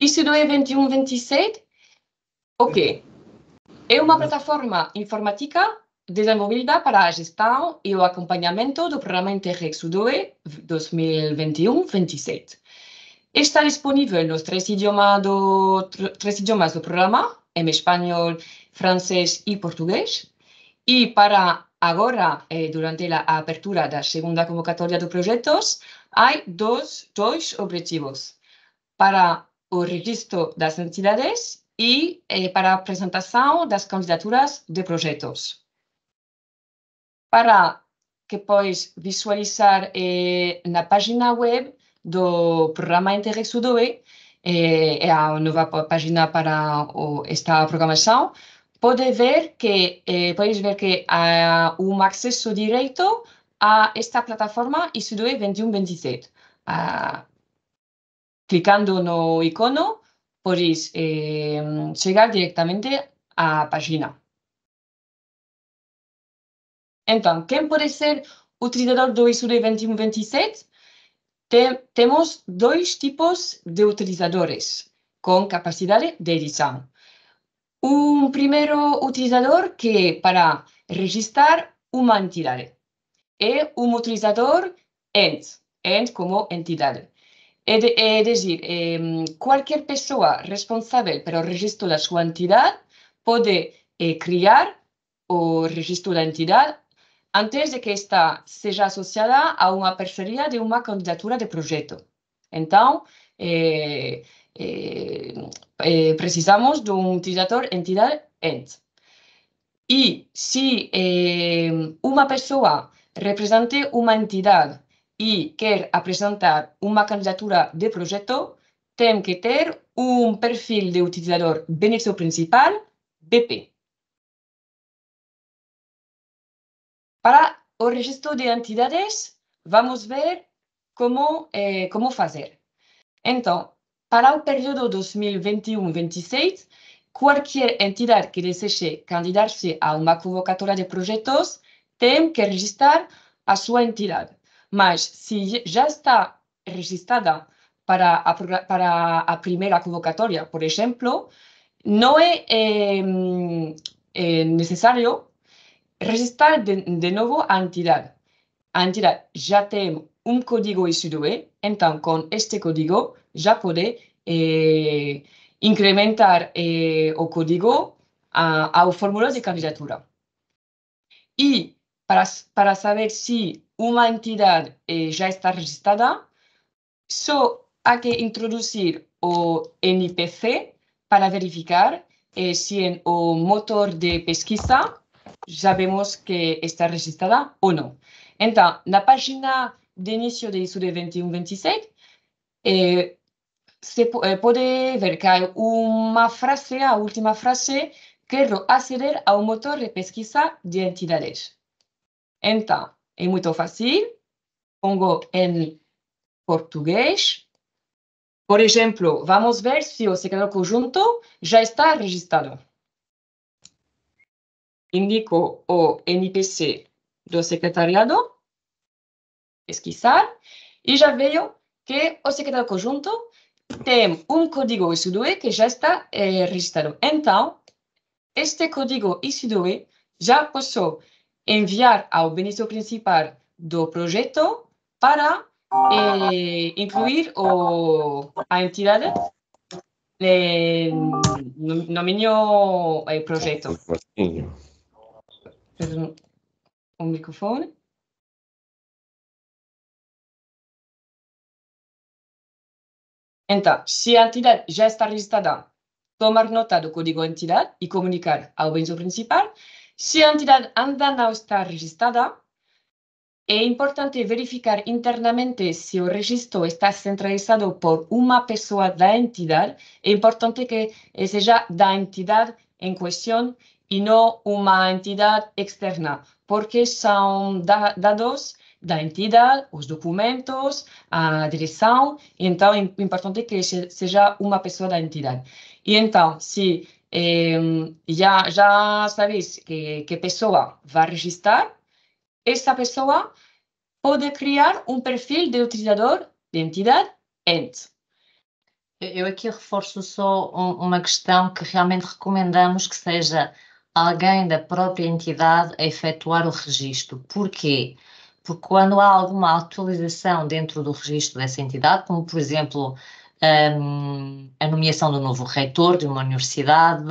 21 2127, ok, é uma plataforma informática desenvolvida para a gestão e o acompanhamento do programa Interreg-SUDOE 2021-27. Está disponível nos três, do, três idiomas do programa, em espanhol, francês e português. E para agora, eh, durante a abertura da segunda convocatória de projetos, há dois, dois objetivos. Para o registro das entidades e eh, para a apresentação das candidaturas de projetos. Para que podes visualizar eh, na página web do programa Interreg é, eh, a nova página para o, esta programação, pode ver que eh, podes ver que há um acesso direto a esta plataforma ISUDOE 2127. Ah, Clicando no icono podéis eh, llegar directamente a la página. Entonces, ¿quién puede ser utilizador de ISURE 2127? tenemos dos tipos de utilizadores con capacidades de edición. Un primero utilizador que para registrar una entidad y un utilizador ENT, ENT como entidad. É, decir, é qualquer pessoa responsável, pelo registro de su entidad puede eh, criar o registro da entidade antes de que esta seja associada a uma parceria de uma candidatura de projeto. Então, eh, eh, precisamos de um utilizador entidade ent. E se uma pessoa representa uma entidade e quer apresentar uma candidatura de projeto, tem que ter um perfil de utilizador benefício principal, BP. Para o registro de entidades, vamos ver como, eh, como fazer. Então, para o período 2021-26, qualquer entidade que deseje candidar se a uma convocatória de projetos tem que registrar a sua entidade. Mas si ya está registrada para la para a por ejemplo, no es em, eh, necesario registrar de, nuevo novo a entidad. A entidad ya tiene un código ICDE, entonces con este código ya puede eh, incrementar eh, o código a, la formulário de candidatura. y para, saber si una entidad eh, ya está registrada, solo hay que introducir o NIPC para verificar eh, si en o motor de pesquisa sabemos que está registrada o no. Entonces, en la página de inicio de ISO de 2126 eh, se puede ver que hay una frase, la última frase, quiero acceder a un motor de pesquisa de entidades. Então, é muito fácil. Pongo em português. Por exemplo, vamos ver se o secador conjunto já está registrado. Indico o NPC do secretariado, pesquisar, e já vejo que o secretário conjunto tem um código ISO2 que já está eh, registrado. Então, este código ISO2 já posso enviar ao benefício principal do projeto para eh, incluir o, a entidade eh, no meu eh, projeto. um microfone. Então, se a entidade já está registrada, tomar nota do código entidade e comunicar ao benefício principal Si la entidad ANDA no está registrada, es importante verificar internamente si el registro está centralizado por una persona de la entidad. Es importante que sea la entidad en cuestión y no una entidad externa, porque son datos de la entidad, los documentos, la dirección, y entonces es importante que sea una persona la entidad. Y entonces, si Eh, já já sabes que, que pessoa vai registrar, essa pessoa pode criar um perfil de utilizador de entidade ENT. Eu aqui reforço só uma questão que realmente recomendamos que seja alguém da própria entidade a efetuar o registro. Porquê? Porque quando há alguma atualização dentro do registro dessa entidade, como por exemplo um, a nomeação do novo reitor de uma universidade,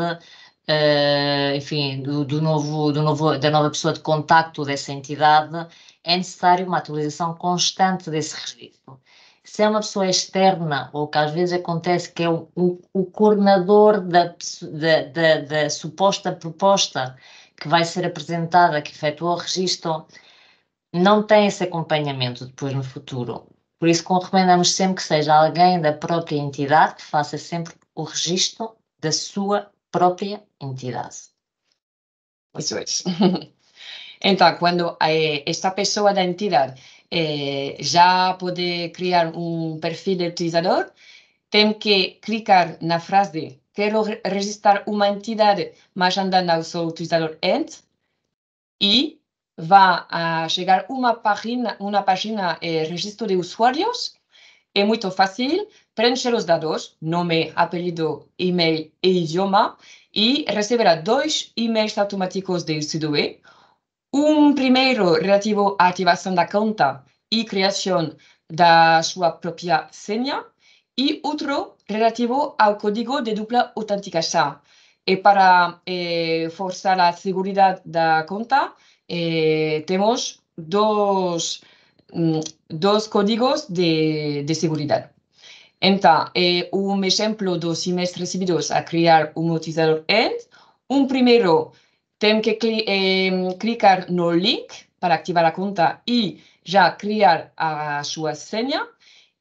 uh, enfim, do, do, novo, do novo, da nova pessoa de contacto dessa entidade, é necessário uma atualização constante desse registro. Se é uma pessoa externa, ou que às vezes acontece que é o, o, o coordenador da, da, da, da suposta proposta que vai ser apresentada, que efetuou o registro, não tem esse acompanhamento depois no futuro. Por isso recomendamos sempre que seja alguém da própria entidade que faça sempre o registro da sua própria entidade. Isso é. Então, quando eh, esta pessoa da entidade eh, já pode criar um perfil de utilizador, tem que clicar na frase quero registrar uma entidade, mas andando ao seu utilizador ent e va a llegar una página, una página eh, registro de usuarios. Es muy fácil, preenche los datos, nombre, apellido, email e idioma y recibirá dos emails automáticos de UCDE. Un primero relativo a activación de la cuenta y creación de su propia seña y otro relativo al código de dupla autenticación. Y para eh, forzar la seguridad de la cuenta, eh, tenemos dos, mm, dos códigos de, de seguridad. Entonces, eh, un ejemplo de emails recibidos a crear un utilizador end. Un primero, tengo que eh, clicar no link para activar la cuenta y ya crear a su seña.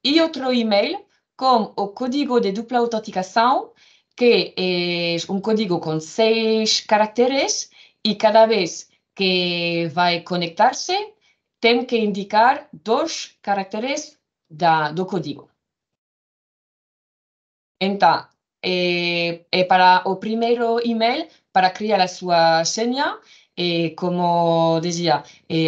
Y otro email con el código de dupla autenticación, que es un código con seis caracteres y cada vez que va a conectarse tengo que indicar dos caracteres del código. Entonces, eh, eh, para el primer email, para criar la suya eh, como decía,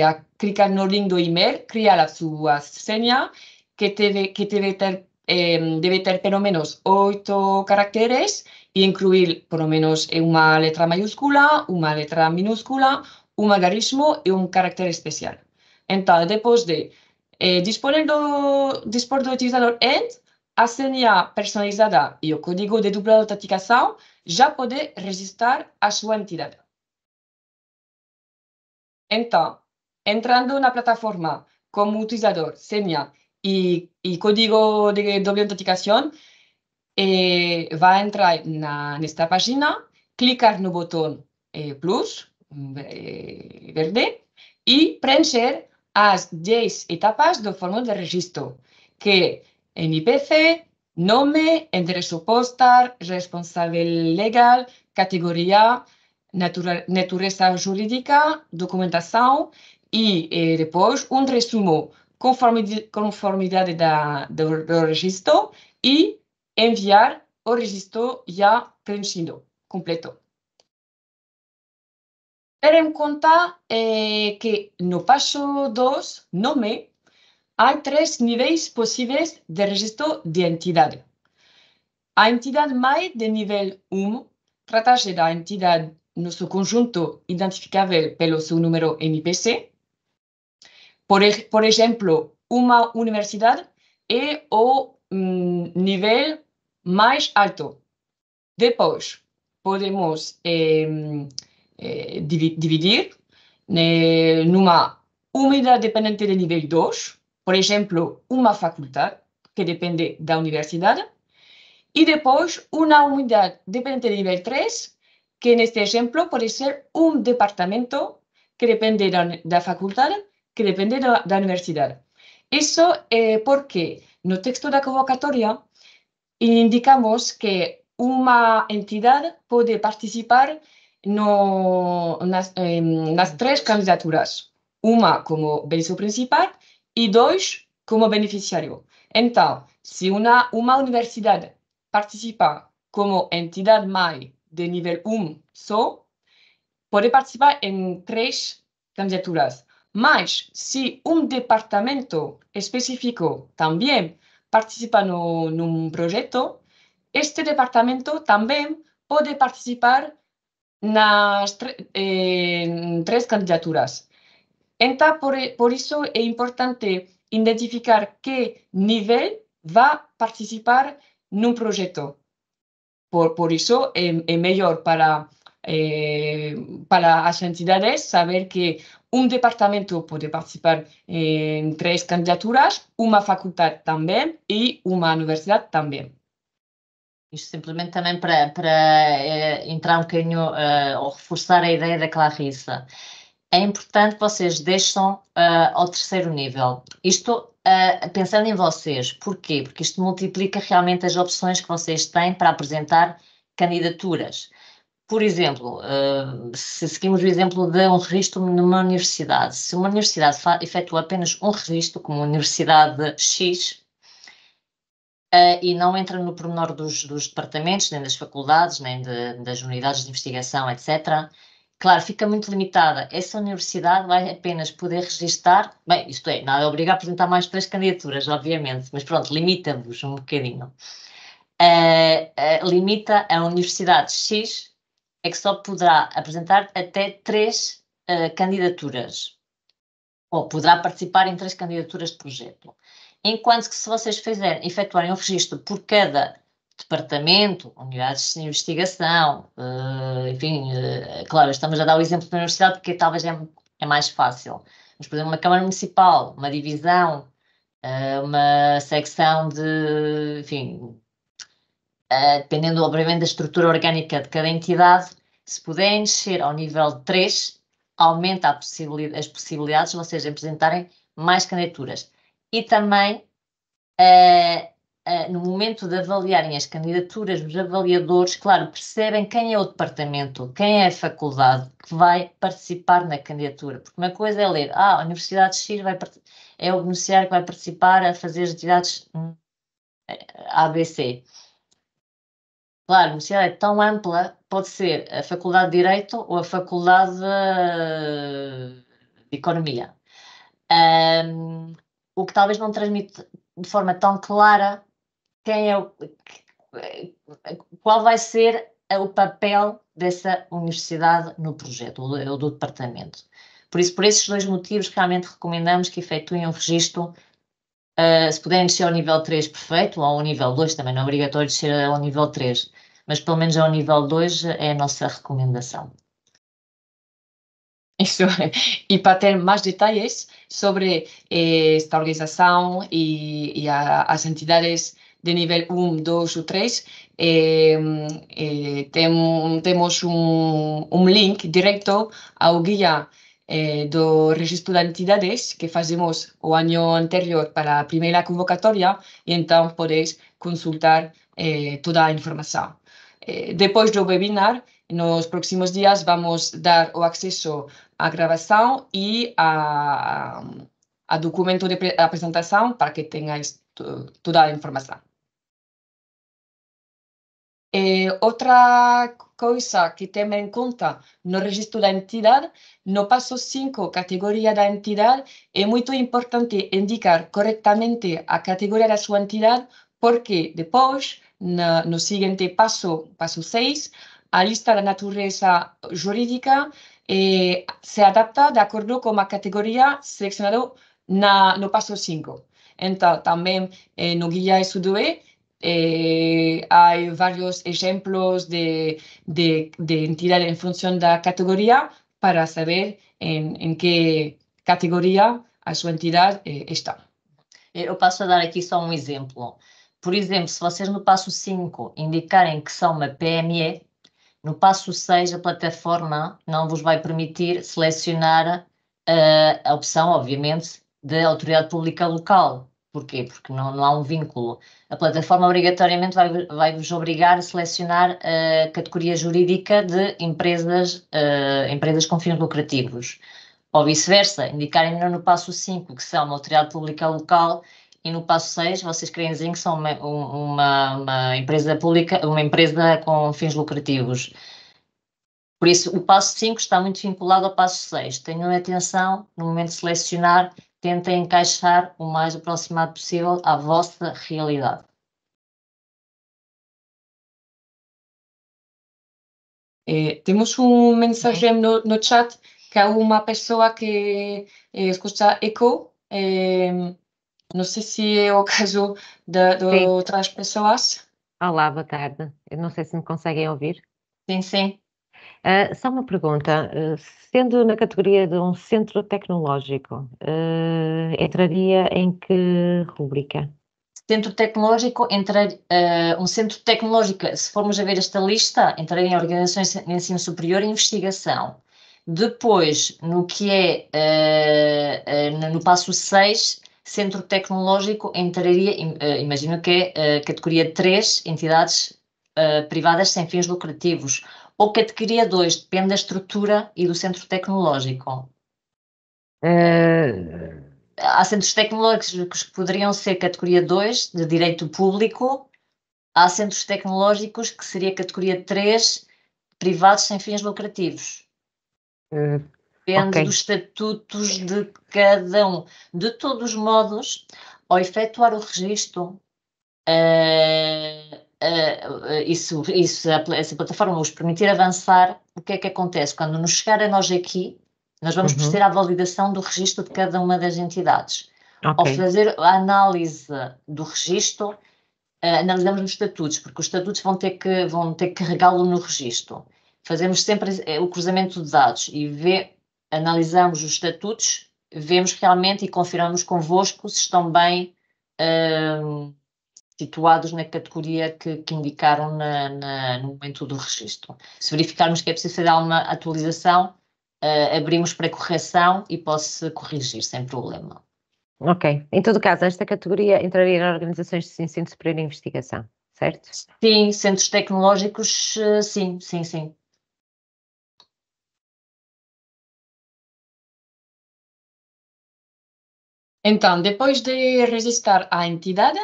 a clicar no link do email, crea la súa seña, que, debe, que debe, ter, eh, debe por lo menos ocho caracteres e incluir por lo menos una letra mayúscula, una letra minúscula, um agarismo e um carácter especial. Então, depois de eh, disponer do, dispor do utilizador end, a senha personalizada e o código de dupla autenticação já pode registrar a sua entidade. Então, entrando na plataforma como utilizador, senha e, e código de doble autenticação, eh, vai entrar na, nesta página, clicar no botão eh, plus, Eh, verde y preencher as 10 etapas do formulario de registro, que en IPC, nome, enderezo postal, responsable legal, categoría, naturaleza natureza jurídica, documentación y eh, después un um resumo conformidad conformidade da, registro y enviar o registro ya preenchido, completo. Tener en cuenta eh, que no paso 2, NOME, me, hay tres niveles posibles de registro de entidad. A entidad MAE de nivel 1 de la entidad no seu conjunto identificable pelo su número NIPC. Por, por ejemplo, una universidad é e o mm, nivel más alto. Después podemos em, eh, dividir en eh, una unidad dependiente de nivel 2, por ejemplo, una facultad que depende de la universidad, y e después una unidad dependiente de nivel 3, que en este ejemplo puede ser un departamento que depende de la facultad, que depende de la universidad. Eso eh, porque en el texto de la convocatoria indicamos que una entidad puede participar no, em, las, tres candidaturas, una como beneficio principal y dos como beneficiario. Entonces, si una, universidad participa como entidad MAI de nivel 1 SO, puede participar en tres candidaturas. Pero si un departamento específico también participa en un proyecto, este departamento también puede participar nas tres candidaturas. Enta por, eso es importante identificar qué nivel va a participar en un proyecto, por eso es mejor para, las eh, entidades saber que un departamento puede participar en tres candidaturas, una facultad también y e una universidad también. Isto simplesmente também para, para eh, entrar um bocadinho uh, ou reforçar a ideia da Clarissa. É importante que vocês deixam uh, ao terceiro nível. Isto Uh, pensando em vocês. Porquê? Porque isto multiplica realmente as opções que vocês têm para apresentar candidaturas. Por exemplo, uh, se seguimos o exemplo de um registro numa universidade, se uma universidade efetua apenas um registro, como Universidade X, Uh, e não entra no pormenor dos, dos, departamentos, nem das faculdades, nem de, das unidades de investigação, etc. Claro, fica muito limitada. Essa universidade vai apenas poder registar, bem, isto é, nada obriga a apresentar mais três candidaturas, obviamente, mas pronto, limita-vos um bocadinho. Uh, uh, limita a universidade X é que só poderá apresentar até três candidaturas, ou poderá participar em três candidaturas de projeto enquanto que se vocês fizerem, efetuarem um registro por cada departamento, unidades de investigação, uh, enfim, uh, claro, estamos a dar o exemplo da universidade porque talvez é, é, mais fácil. Mas, por exemplo, uma Câmara Municipal, uma divisão, uh, uma secção de, enfim, dependendo, obviamente, da estrutura orgânica de cada entidade, se puderem descer ao nível 3, aumenta possibilidade, as possibilidades de vocês apresentarem mais candidaturas e também eh, eh, no momento de avaliarem as candidaturas, os avaliadores, claro, percebem quem é o departamento, quem é a faculdade que vai participar na candidatura. Porque uma coisa é ler, ah, a Universidade X vai, é o beneficiário que vai participar a fazer as atividades hum, eh, ABC. Claro, a universidade é tão ampla, pode ser a Faculdade de Direito ou a Faculdade de Economia. Um, o que talvez não transmite de forma tão clara quem é o, qual vai ser o papel dessa universidade no projeto ou do, do departamento. Por isso, por esses dois motivos, realmente recomendamos que efetuem um registro, uh, se puderem descer ao nível 3, perfeito, ou ao nível 2, também não é obrigatório descer ao nível 3, mas pelo menos ao nível 2 é a nossa recomendação. Isso. E para ter mais detalhes sobre eh, esta organização e, e a, as entidades de nível 1, 2 ou 3, eh, eh, tem, temos um, um, link direto ao guia do registro de entidades que fazemos o ano anterior para a primeira convocatória e então podeis consultar toda a informação. depois do webinar, nos próximos dias vamos dar o acesso a gravação e a, a documento de apresentação para que tenha toda a informação. E outra coisa que temos em conta no registro da entidade, no passo 5, categoria da entidade, é muito importante indicar corretamente a categoria da sua entidade, porque depois, na, no seguinte passo, passo 6, a lista da natureza jurídica eh, se adapta de acordo com a categoria selecionada na, no passo 5. Então, também eh, no Guia Estudo E, eh, há vários exemplos de, de, de entidades em função da categoria para saber em, em que categoria a sua entidade eh, está. Eh, eu passo a dar aqui só um exemplo. Por exemplo, se vocês no passo 5 indicarem que são uma PME, no passo 6, a plataforma não vos vai permitir selecionar uh, a opção, obviamente, da autoridade pública local. Porquê? Porque não, não há um vínculo. A plataforma obrigatoriamente vai, vai vos obrigar a selecionar a eh, categoria jurídica de empresas, uh, empresas com fins lucrativos. Ou vice-versa, indicarem no, no passo 5 que são uma autoridade pública local e no passo 6 vocês querem dizer que são uma, uma, uma, empresa pública, uma empresa com fins lucrativos. Por isso, o passo 5 está muito vinculado ao passo 6. Tenham atenção, no momento de selecionar, tentem encaixar o mais aproximado possível à vossa realidade. Eh, temos um mensagem no, no, chat que há uma pessoa que eh, escuta eco. Eh, não sei se é o caso de, de outras pessoas. Olá, boa tarde. Eu não sei se me conseguem ouvir. Sim, sim. Uh, só uma pergunta. Uh, sendo na categoria de um centro tecnológico, uh, entraria em que rubrica? Centro tecnológico, entre, um centro tecnológico, se formos a ver esta lista, entraria em organizações de ensino superior e investigação. Depois, no que é no passo 6, Centro Tecnológico entraria, eh, imagino que é eh, categoria 3, entidades eh, privadas sem fins lucrativos, ou categoria 2, depende da estrutura e do centro tecnológico? Uh... Há centros tecnológicos que poderiam ser categoria 2, de direito público, há centros tecnológicos que seria categoria 3, privados sem fins lucrativos. Uh, Depende okay. dos estatutos de cada um. De todos os modos, ao efetuar o registro, uh, uh, isso, isso, essa plataforma nos permitir avançar, o que é que acontece? Quando nos chegar a nós aqui, nós vamos uhum. proceder à validação do registro de cada uma das entidades. Okay. Ao fazer a análise do registro, uh, analisamos nos estatutos, porque os estatutos vão ter que, vão ter que carregá-lo no registro. Fazemos sempre eh, o cruzamento de dados e ver analisamos os estatutos, vemos realmente e confirmamos convosco se estão bem hum, situados na categoria que, que indicaram na, na, no momento do registro. Se verificarmos que é preciso fazer alguma atualização, uh, abrimos para correção e posso corrigir sem problema. Ok. Em todo caso, esta categoria entraria em organizações de ensino superior e investigação, certo? Sim, centros tecnológicos, eh, sim, sim, sim. Então, depois de registrar a entidade,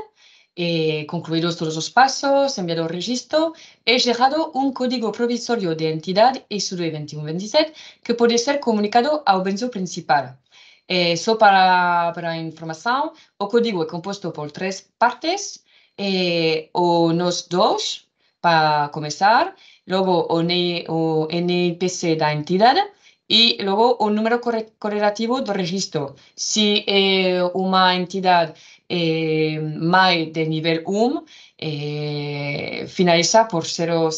eh, concluídos todos os passos, enviado o registro, é gerado um código provisório de entidade ISO 2127 que pode ser comunicado ao benzo principal. Eh, só para, para informação, o código é composto por três partes, eh, o NOS 2, para começar, logo o, NIPC da entidade y luego un número correlativo de registro. Si eh, una entidad eh, de nivel 1 eh, finaliza por 000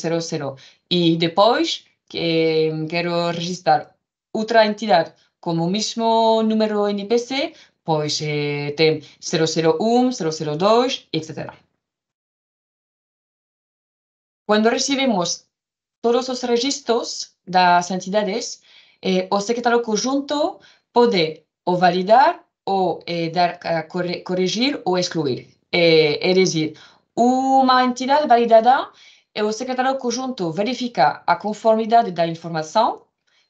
y después quiero registrar otra entidad con el mismo número NPC, pues tengo 001, 002, etc. Cuando recibimos todos los registros de las entidades, eh, o secretário conjunto pode ou validar ou eh, dar, eh, corrigir ou excluir. É, é dizer, uma entidade validada, é o secretário conjunto verifica a conformidade da informação,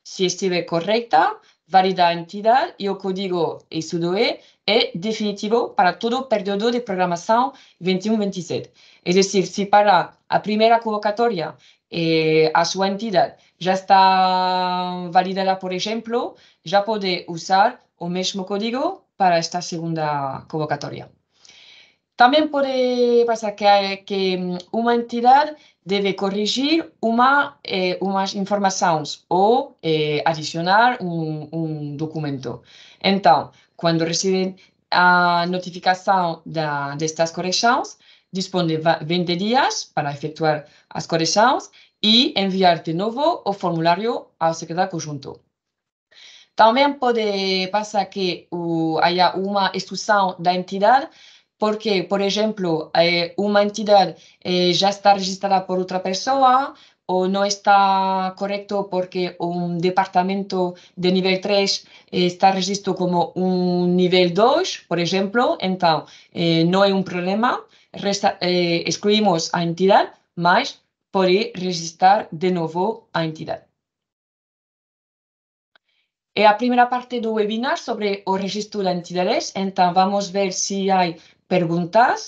se estiver correta, valida a entidade e o código ISUDOE é, é definitivo para todo o período de programação 21-27. É decir, se para a primeira convocatória eh, a sua entidade já está validada, por exemplo, já pode usar o mesmo código para esta segunda convocatória. Também pode passar que, que mm, uma entidade deve corrigir uma, eh, umas informações ou eh, adicionar um, um, documento. Então, quando recebem a notificação da, destas correções, dispõe de 20 dias para efetuar as correções y enviar de nuevo el formulario al secretario conjunto. También puede pasar que uh, haya una exclusión de entidad porque, por ejemplo, eh, una entidad eh, ya está registrada por otra persona o no está correcto porque un departamento de nivel 3 eh, está registrado como un nivel 2, por ejemplo, entonces no hay un problema, excluimos a entidad, más Poder registrar de novo a entidad. En la primera parte del webinar sobre o registro de entidades, então vamos ver si hay preguntas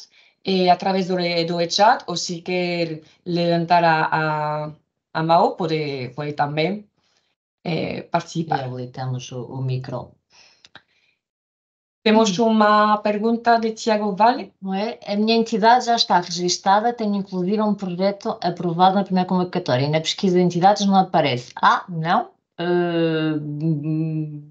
eh, a través do, do chat o si quer levantar a, a, puede también eh, participar. Ya habilitamos o Temos hum. uma pergunta de Tiago Vale. Não é? A minha entidade já está registada, tenho incluído um projeto aprovado na primeira convocatória e na pesquisa de entidades não aparece. Ah, não? Uh,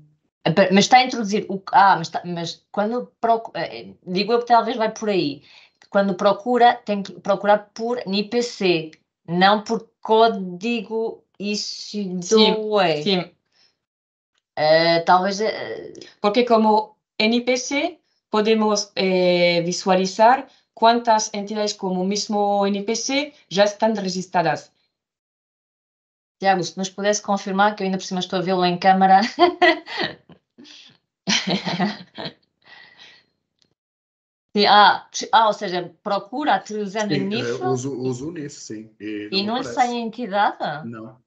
mas está a introduzir o. Ah, mas, está, mas quando. Procura, eh, digo eu que talvez vai por aí. Quando procura, tem que procurar por NIPC, não por código isso sim, sim. Uh, talvez. Uh, Porque como NPC, podemos eh, visualizar quantas entidades como o mesmo NPC já estão registradas. Tiago, se nos pudesse confirmar, que eu ainda por cima estou a vê-lo em câmara. sim, ah, ah, ou seja, procura utilizando o NIF. Eu uso, o NIF, sim. E, e não, não lhe sai a entidade? Não,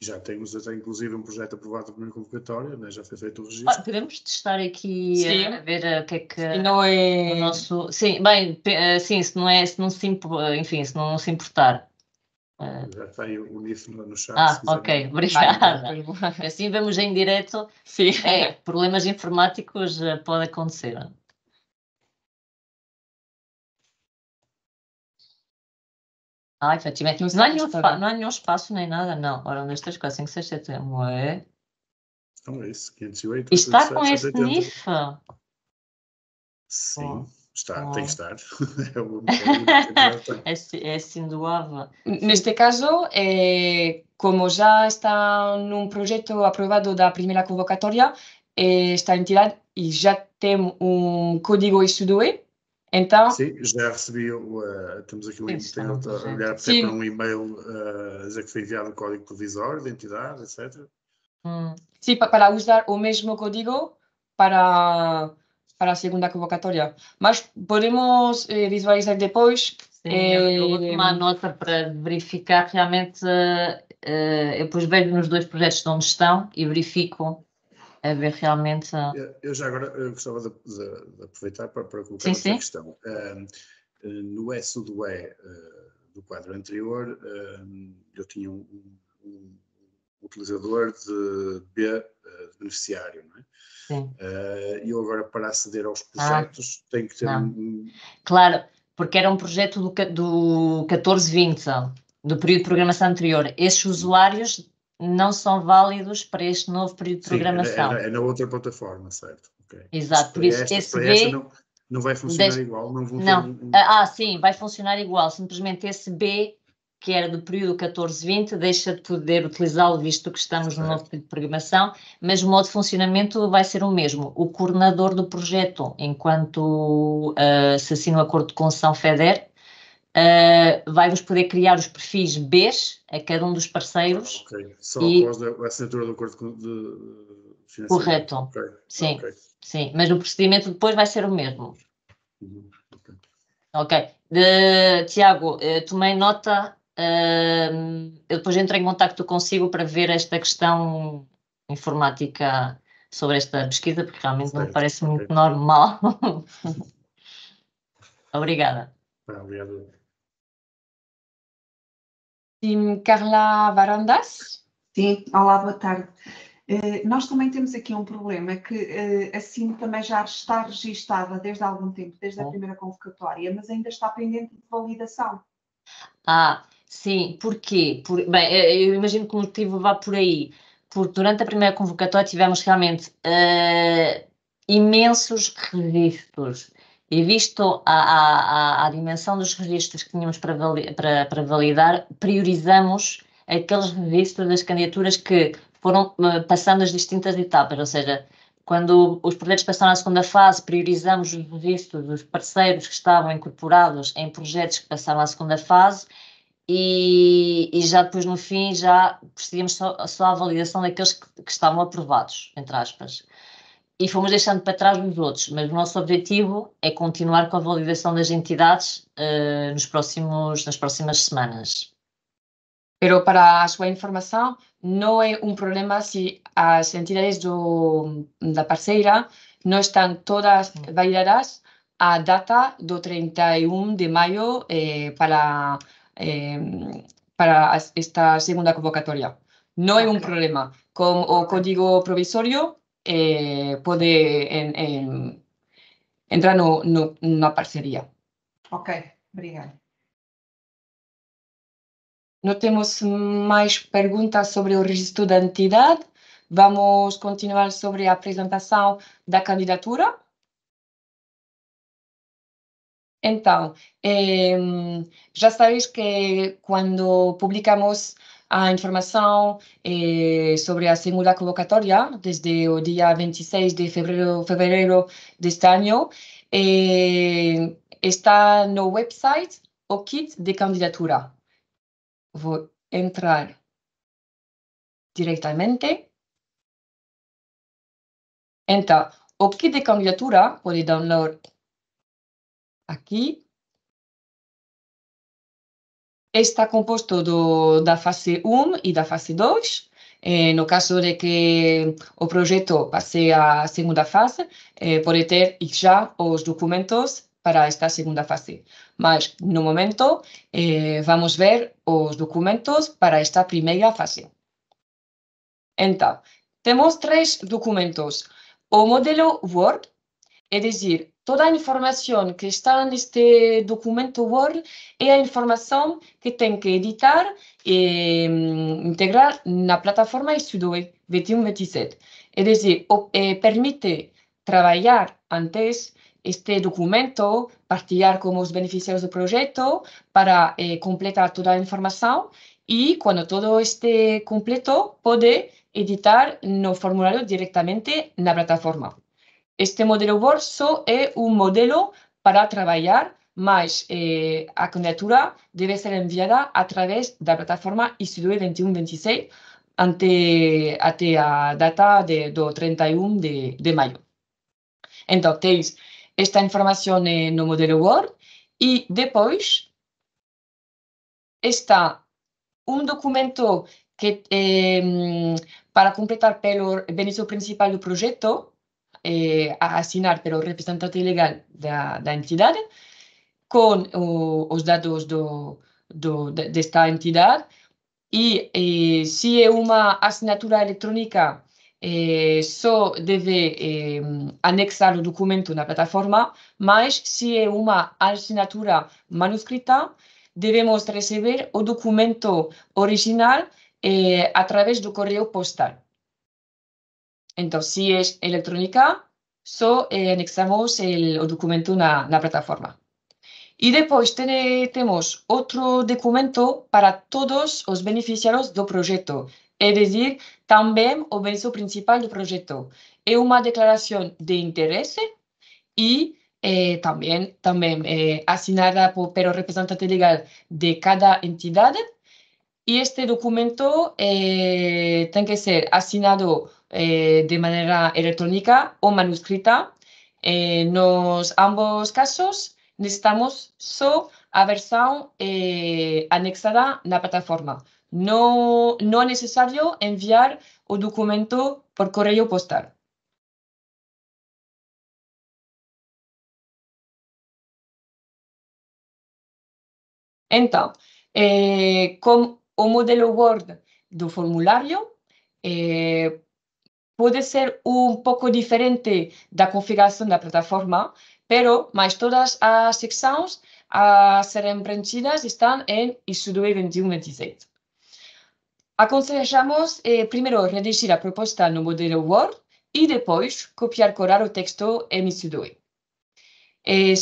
já temos até, inclusive, um projeto aprovado para a convocatória, né? já foi feito o registro. Ah, podemos testar aqui, a eh, ver eh, o que é que se não é... o nosso... Sim, bem, eh, sim, se não é, se não se, imp... enfim, se não se importar. Já tem o NIF no chat. Ah, ok, obrigada. Assim vamos em direto. Sim. É, problemas informáticos podem acontecer. Ah, efetivamente, é mas não há, nenhum, não há nenhum espaço nem nada, não. Ora, um, dois, três, quatro, cinco, seis, sete, um, é. Então é isso, 508. E está com este 70. NIF? Sim, oh. está, oh. tem que estar. é, o, é, é Neste caso, é, como já está num projeto aprovado da primeira convocatória, é, esta entidade e já tem um código SUDOE, então, Sim, já recebi, uh, temos aqui um e-mail, olhar para um e-mail uh, que foi enviado o código provisório identidade, etc. Hum. Sim, para usar o mesmo código para, para a segunda convocatória. Mas podemos eh, visualizar depois. Sim, eh, eu vou eh, tomar nota para verificar realmente. Uh, eu depois vejo nos dois projetos de onde estão e verifico a ver realmente. Eu já agora eu gostava de, de, de, aproveitar para, para colocar sim, sim. questão. Uh, no S do E uh, do quadro anterior, uh, eu tinha um, um, utilizador de B eh, de beneficiário, não é? Sim. E eu agora, para aceder aos ah, projetos, ah, tenho que ter um. Claro, porque era um projeto do, do 1420, do período de programação anterior. Esses usuários não são válidos para este novo período de programação. Sim, é, é, é na outra plataforma, certo? Okay. Exato, por isso esta, esse B não, não, vai funcionar igual, não vão não. Um... Ah, ah, sim, vai funcionar igual, simplesmente esse B, que era do período 14-20, deixa de poder utilizá-lo, visto que estamos certo. no novo período de programação, mas o modo de funcionamento vai ser o mesmo. O coordenador do projeto, enquanto uh, se assina o acordo de concessão FEDER, uh, vai-vos poder criar os perfis Bs a cada um dos parceiros. Ah, ok, só e... após a assinatura do acordo de financiamento. Correto, okay. Ah, sim, okay. sim, mas o procedimento depois vai ser o mesmo. Uhum. Ok. okay. Uh, Tiago, uh, tomei nota, uh, eu depois entrei em contato consigo para ver esta questão informática sobre esta pesquisa, porque realmente certo. não parece muito normal. Obrigada. obrigado. Sim, Carla Varandas. Sim, olá, boa tarde. Uh, nós também temos aqui um problema que uh, assim também já está registada desde há algum tempo, desde a primeira convocatória, mas ainda está pendente de validação. Ah, sim, porquê? Por, bem, eh, eu imagino que o motivo vá por aí, porque durante a primeira convocatória tivemos realmente uh, imensos registros e visto a, a, a dimensão dos registros que tínhamos para, vali, para, para validar, priorizamos aqueles registros das candidaturas que foram eh, passando as distintas etapas, ou seja, quando os projetos passaram à segunda fase, priorizamos os registros dos parceiros que estavam incorporados em projetos que passaram à segunda fase e, e já depois no fim já procedíamos só, só a validação daqueles que, que, estavam aprovados, entre aspas e fomos deixando para trás uns outros, mas o nosso objetivo é continuar com a validação das entidades uh, nos próximos, nas próximas semanas. Pero para a sua informação, não é um problema se as entidades do, da parceira não estão todas mm. validadas a data do 31 de maio eh, para, eh, para esta segunda convocatória. Não é um problema. Com o código provisório, eh, poder en, en, entrar no, no, na parceria. Ok, obrigada. Não temos mais perguntas sobre o registro da entidade. Vamos continuar sobre a apresentação da candidatura. Então, eh, já sabes que quando publicamos a informação eh, sobre a segunda convocatória desde o dia 26 de fevereiro, fevereiro deste ano. Eh, está no website o kit de candidatura. Vou entrar diretamente. Então, o kit de candidatura pode download aqui está composto do, da fase 1 e da fase 2. Eh, no caso de que o projeto passe à segunda fase, eh, pode ter já os documentos para esta segunda fase. Mas, no momento, eh, vamos ver os documentos para esta primeira fase. Então, temos três documentos. O modelo Word, é dizer, Toda a informação que está neste documento Word é a informação que tem que editar e mm, integrar na plataforma Estudoe 2127. É dizer, eh, permite trabalhar antes este documento, partilhar com os beneficiários do projeto para eh, completar toda a informação e, quando todo este completo, pode editar no formulário diretamente na plataforma. Este modelo bolso es un modelo para trabajar, mas la eh, a candidatura debe ser enviada a través de la plataforma ICDE 2126 ante, ante a data de, do 31 de, de mayo. Entonces, tenéis esta información en el modelo Word y después está un documento que em, para completar el beneficio principal del proyecto eh, a assinar pelo representante legal da, da entidade, com o, os dados do, do, desta entidade, e, se é uma assinatura eletrônica, eh, só deve eh, anexar o documento na plataforma, mas se é uma assinatura manuscrita, devemos receber o documento original eh, através do correio postal. Entonces, si es electrónica, solo eh, anexamos el, documento en la plataforma. Y después tenemos otro documento para todos los beneficiarios del proyecto, es decir, también el beneficio principal del proyecto. Es una declaración de interés y eh, también, también eh, asignada por el representante legal de cada entidad. Y este documento tiene que ser asignado eh, de manera electrónica o manuscrita. En eh, ambos casos necesitamos solo a versión eh, anexada en la plataforma. No, no es necesario enviar el documento por correo postal. Entonces, con el modelo Word del formulario, pode ser um pouco diferente da configuração da plataforma, pero mas todas as secções a serem preenchidas estão em ISO 2127. Aconselhamos eh, primeiro redigir a proposta no modelo Word e depois copiar colar o texto em ISO 2. É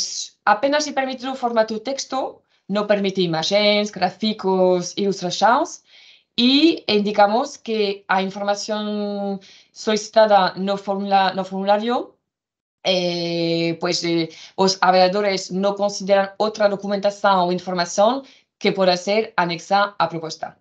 apenas se permitido o formato texto, não permite imagens, gráficos, ilustrações, y indicamos eh, que a información solicitada no, formula, no formulario, eh, pues eh, los avaladores no consideran otra documentación o información que pueda ser anexa a propuesta.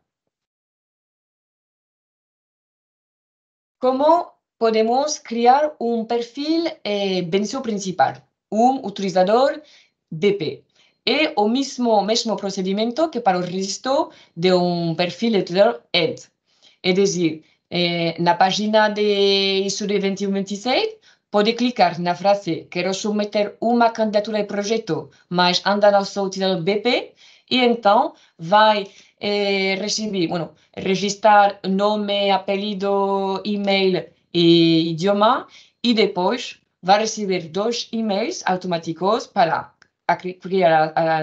¿Cómo podemos crear un perfil eh, principal, un utilizador BP? é o mesmo, mesmo procedimento que para o registro de um perfil eleitor ED. É dizer, eh, na página de ISO de 2126, pode clicar na frase quero submeter uma candidatura de projeto, mas anda não sou cidadão BP, e então vai eh, receber, bueno, registrar nome, apelido, e-mail e idioma, e depois vai receber dois e-mails automáticos para criar a, a,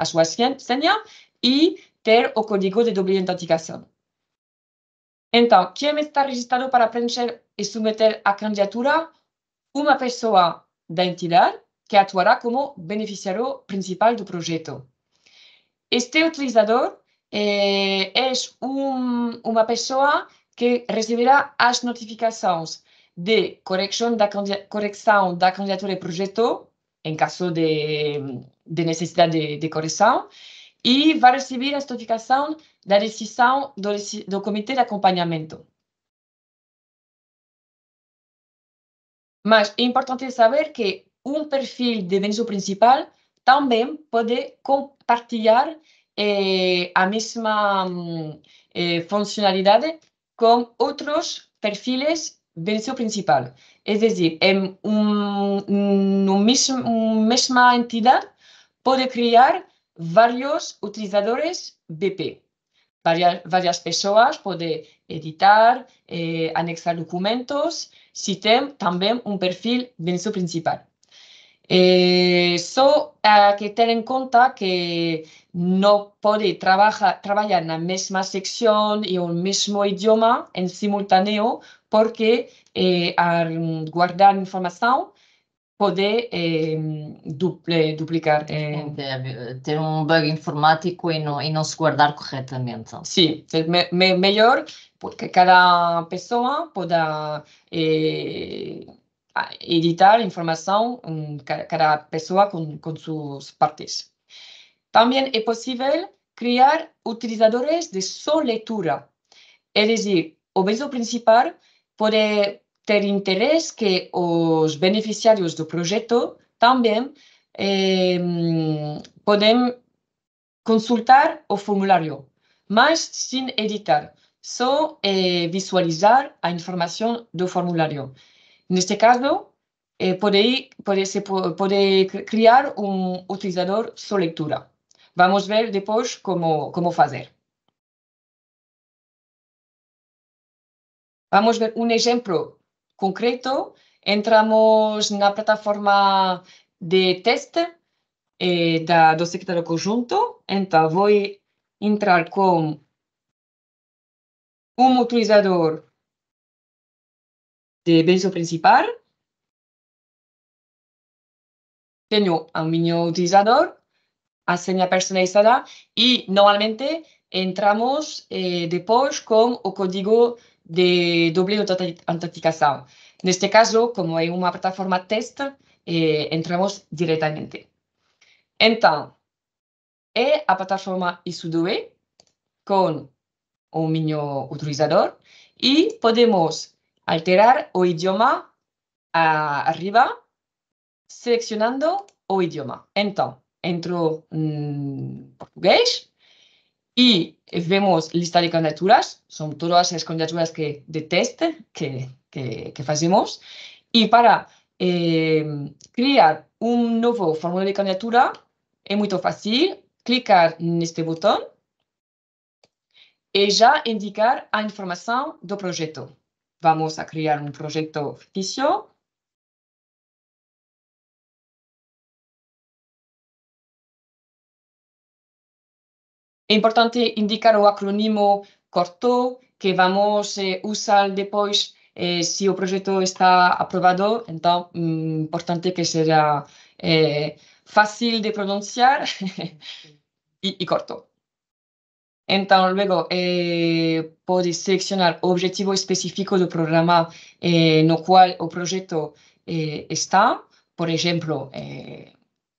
a sua senha e ter o código de dupla identificação. Então, quem está registrado para preencher e submeter a candidatura? Uma pessoa da entidade que atuará como beneficiário principal do projeto. Este utilizador é eh, um, uma pessoa que receberá as notificações de correção da, correção da candidatura e projeto em caso de, de necessidade de, de, correção, e vai receber a notificação da decisão do, do Comitê de Acompanhamento. Mas é importante saber que um perfil de benzo principal também pode compartilhar eh, a mesma hum, eh, funcionalidade com outros perfis venció principal. És a dir, en un, un mismo, una misma entidad crear varios utilitzadors BP. Varias, persones poden editar, eh, anexar documents, si tenen també un perfil venció principal. Això eh, hay que tenir en compte que no puede treballar en la misma sección y un mismo idioma en simultaneu porque eh, guardar informação pode eh, dupl eh, duplicar. Eh. Deve ter um bug informático e não, e não se guardar corretamente. Sim, é me, me, melhor, porque cada pessoa pode eh, editar informação, hum, cada, cada pessoa com, com suas partes. Também é possível criar utilizadores de só leitura, é dizer, o mesmo principal pode ter interesse que os beneficiários do projeto também eh, podem consultar o formulário, mas sem editar, só eh, visualizar a informação do formulário. Neste caso, eh, pode, pode, se, pode criar um utilizador só leitura. Vamos ver depois como, como fazer. Vamos ver un ejemplo concreto. Entramos na plataforma de teste eh, da, do secretário conjunto. Então, vou entrar com um utilizador de benção principal. Tenho o meu utilizador, a senha personalizada e, normalmente, entramos eh, depois com o código de doble autenticación. En este caso, como hay una plataforma test, eh, entramos directamente. Entonces, es a plataforma isu e con un niño utilizador y podemos alterar o idioma arriba seleccionando o idioma. Entonces, entro en portugués y vemos lista de candidaturas, son todas las candidaturas que, de test que, que, hacemos, y para eh, crear un nuevo formulario de candidatura es muy fácil, clicar en este botón y ya indicar la información del proyecto. Vamos a crear un proyecto ficticio Es importante indicar el acrónimo corto que vamos a eh, usar después eh, si el proyecto está aprobado. Entonces, mm, importante que sea eh, fácil de pronunciar y corto. luego luego seleccionar seleccionar objetivo específico del programa en no cual el proyecto está, por ejemplo,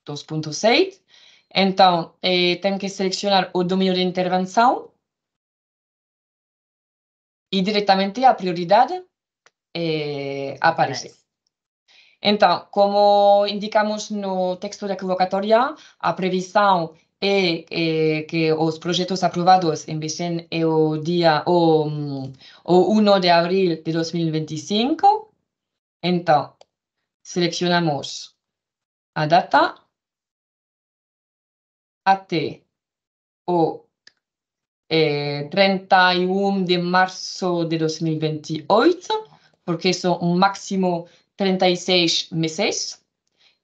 2.6, Então, eh, que selecionar o domínio de intervenção e diretamente a prioridade eh, aparece. Então, como indicamos no texto da convocatória, a previsão é, é, que os projetos aprovados em vez é o dia o, o 1 de abril de 2025. Então, selecionamos a data até o é, eh, 31 de março de 2028, porque são um máximo 36 meses,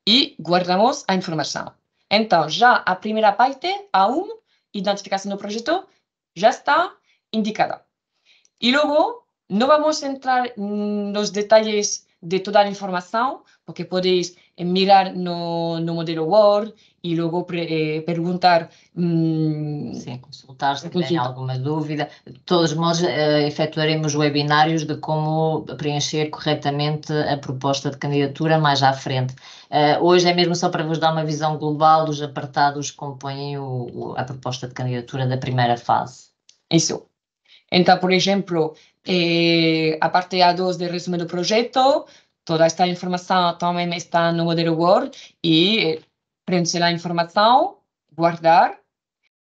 e guardamos a informação. Então, já a primeira parte, A1, identificação do projeto, já está indicada. E logo, não vamos entrar nos detalhes de toda a informação, porque podeis eh, mirar no, no modelo Word e logo pre, eh, mm, Sim, consultar se consulta. tem alguma dúvida. De todos nós eh, efetuaremos webinários de como preencher corretamente a proposta de candidatura mais à frente. Uh, hoje é mesmo só para vos dar uma visão global dos apartados que compõem o, o, a proposta de candidatura da primeira fase. Isso. Então, por exemplo, eh, a parte A2 do resumo do projeto, toda esta informação também está no modelo Word e preencher a informação, guardar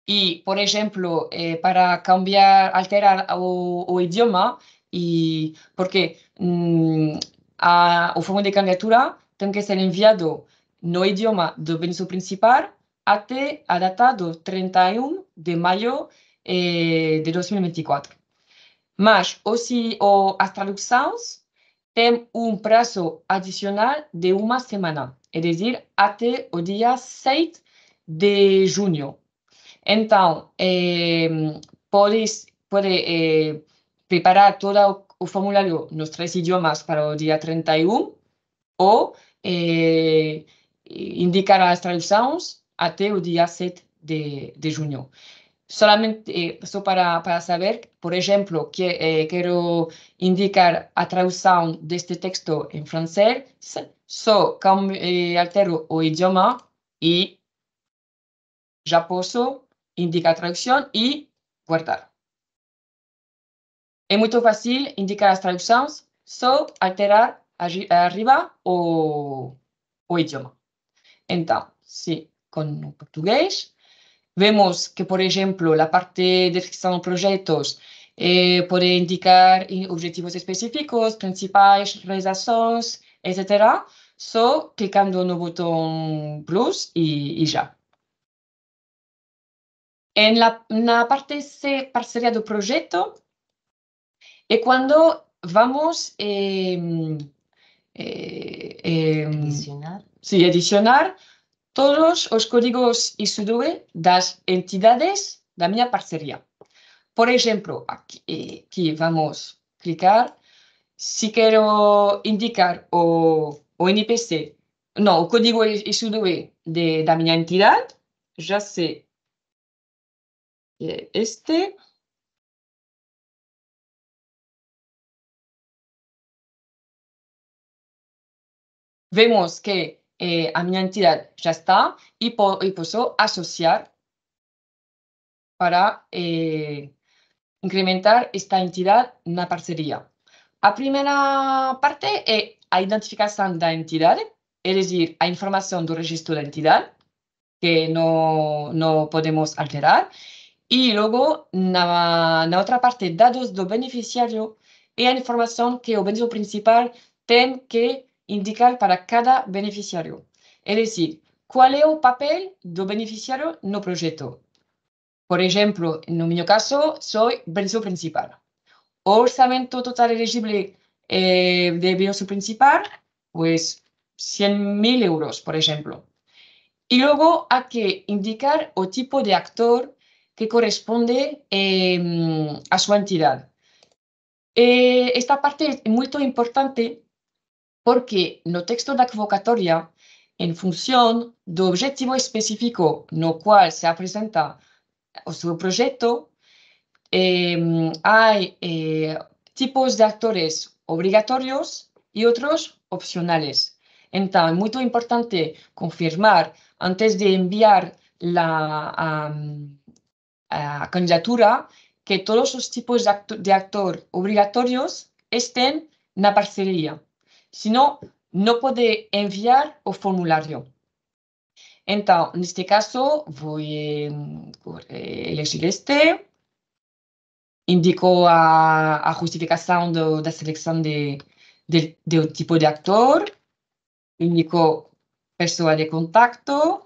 e, por exemplo, eh, para cambiar, alterar o, o idioma, e porque hum, a, o formulário de candidatura tem que ser enviado no idioma do benefício principal até a data do 31 de maio eh, de 2024. Mas, ou se, ou as traduções tem um prazo adicional de uma semana, é dizer, até o dia 6 de junho. Então, é, eh, podes, pode é, eh, preparar todo o, o, formulário nos três idiomas para o dia 31 ou é, indicar as traduções até o dia 7 de, de junho solamente eh, só para, para saber, por exemplo, que eh, quero indicar a tradução deste texto em francês, só eh, altero o idioma e já posso indicar a tradução e guardar. É muito fácil indicar as traduções, só alterar arriba o, o idioma. Então, se com o português, Vemos que, por ejemplo, la parte de gestión de proyectos eh, puede indicar objetivos específicos, principales realizaciones, etc. Solo clicando en el botón plus y, y ya. En la, parte C, parcería de proyecto, es cuando vamos a em, eh, em, adicionar. Sí, adicionar todos los códigos de das entidades de mi parcería. Por ejemplo, eh, aquí, vamos a clicar. Si quiero indicar o, NPC, no, código ISUDOE de, de mi entidad, ya sé este. Vemos que eh, a mi entidad, ya está, y, puedo asociar para eh, incrementar esta entidad en la parcería. La primera parte es eh, la identificación de la entidad, es decir, la información del registro de la entidad, que no, podemos alterar, y luego, en la, otra parte, datos del beneficiario y la información que el beneficiario principal tiene que indicar para cada beneficiario. Es decir, cuál es el papel del beneficiario en el proyecto. Por ejemplo, en mi caso, soy beneficio principal. Orzamento total elegible eh, de beneficio principal, pues 100.000 euros, por ejemplo. Y luego hay que indicar el tipo de actor que corresponde em, a su entidad. Eh, esta parte es muy importante porque no texto la convocatoria, en función del objetivo específico no cual se presenta o proyecto, em, hay eh, tipos de actores obligatorios y otros opcionales. Entonces, es muy importante confirmar antes de enviar la candidatura que todos los tipos de, actores actor obligatorios estén en la parcería. Si no, no puede enviar o formulario. Entonces, en este caso, voy a eh, eh, elegir este. Indico a, justificación de, la selección de, tipo de actor. Indico persona de contacto.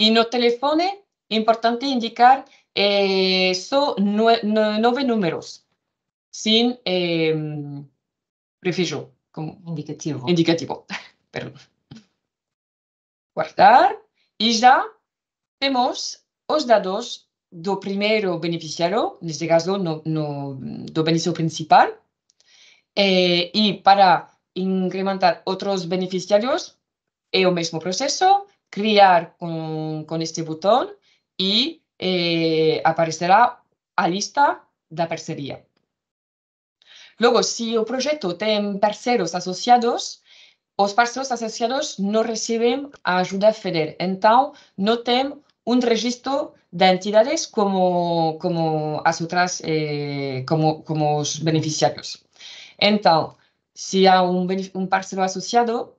Y no teléfono importante indicar, eh, son nueve números sin em, prefijo como indicativo. indicativo. Perdón. Guardar y ya tenemos los datos del primero beneficiario, este caso no, no, principal, eh, Y para incrementar otros beneficiarios es el mismo proceso. criar con con este botón y eh, aparecerá a lista de parcería. Luego, si el proyecto tiene parceros asociados, los parceros asociados no reciben ayuda FEDER, entonces no tienen un registro de entidades como, como otras, eh, como, como los beneficiarios. Entonces, si hay un, un parcero asociado,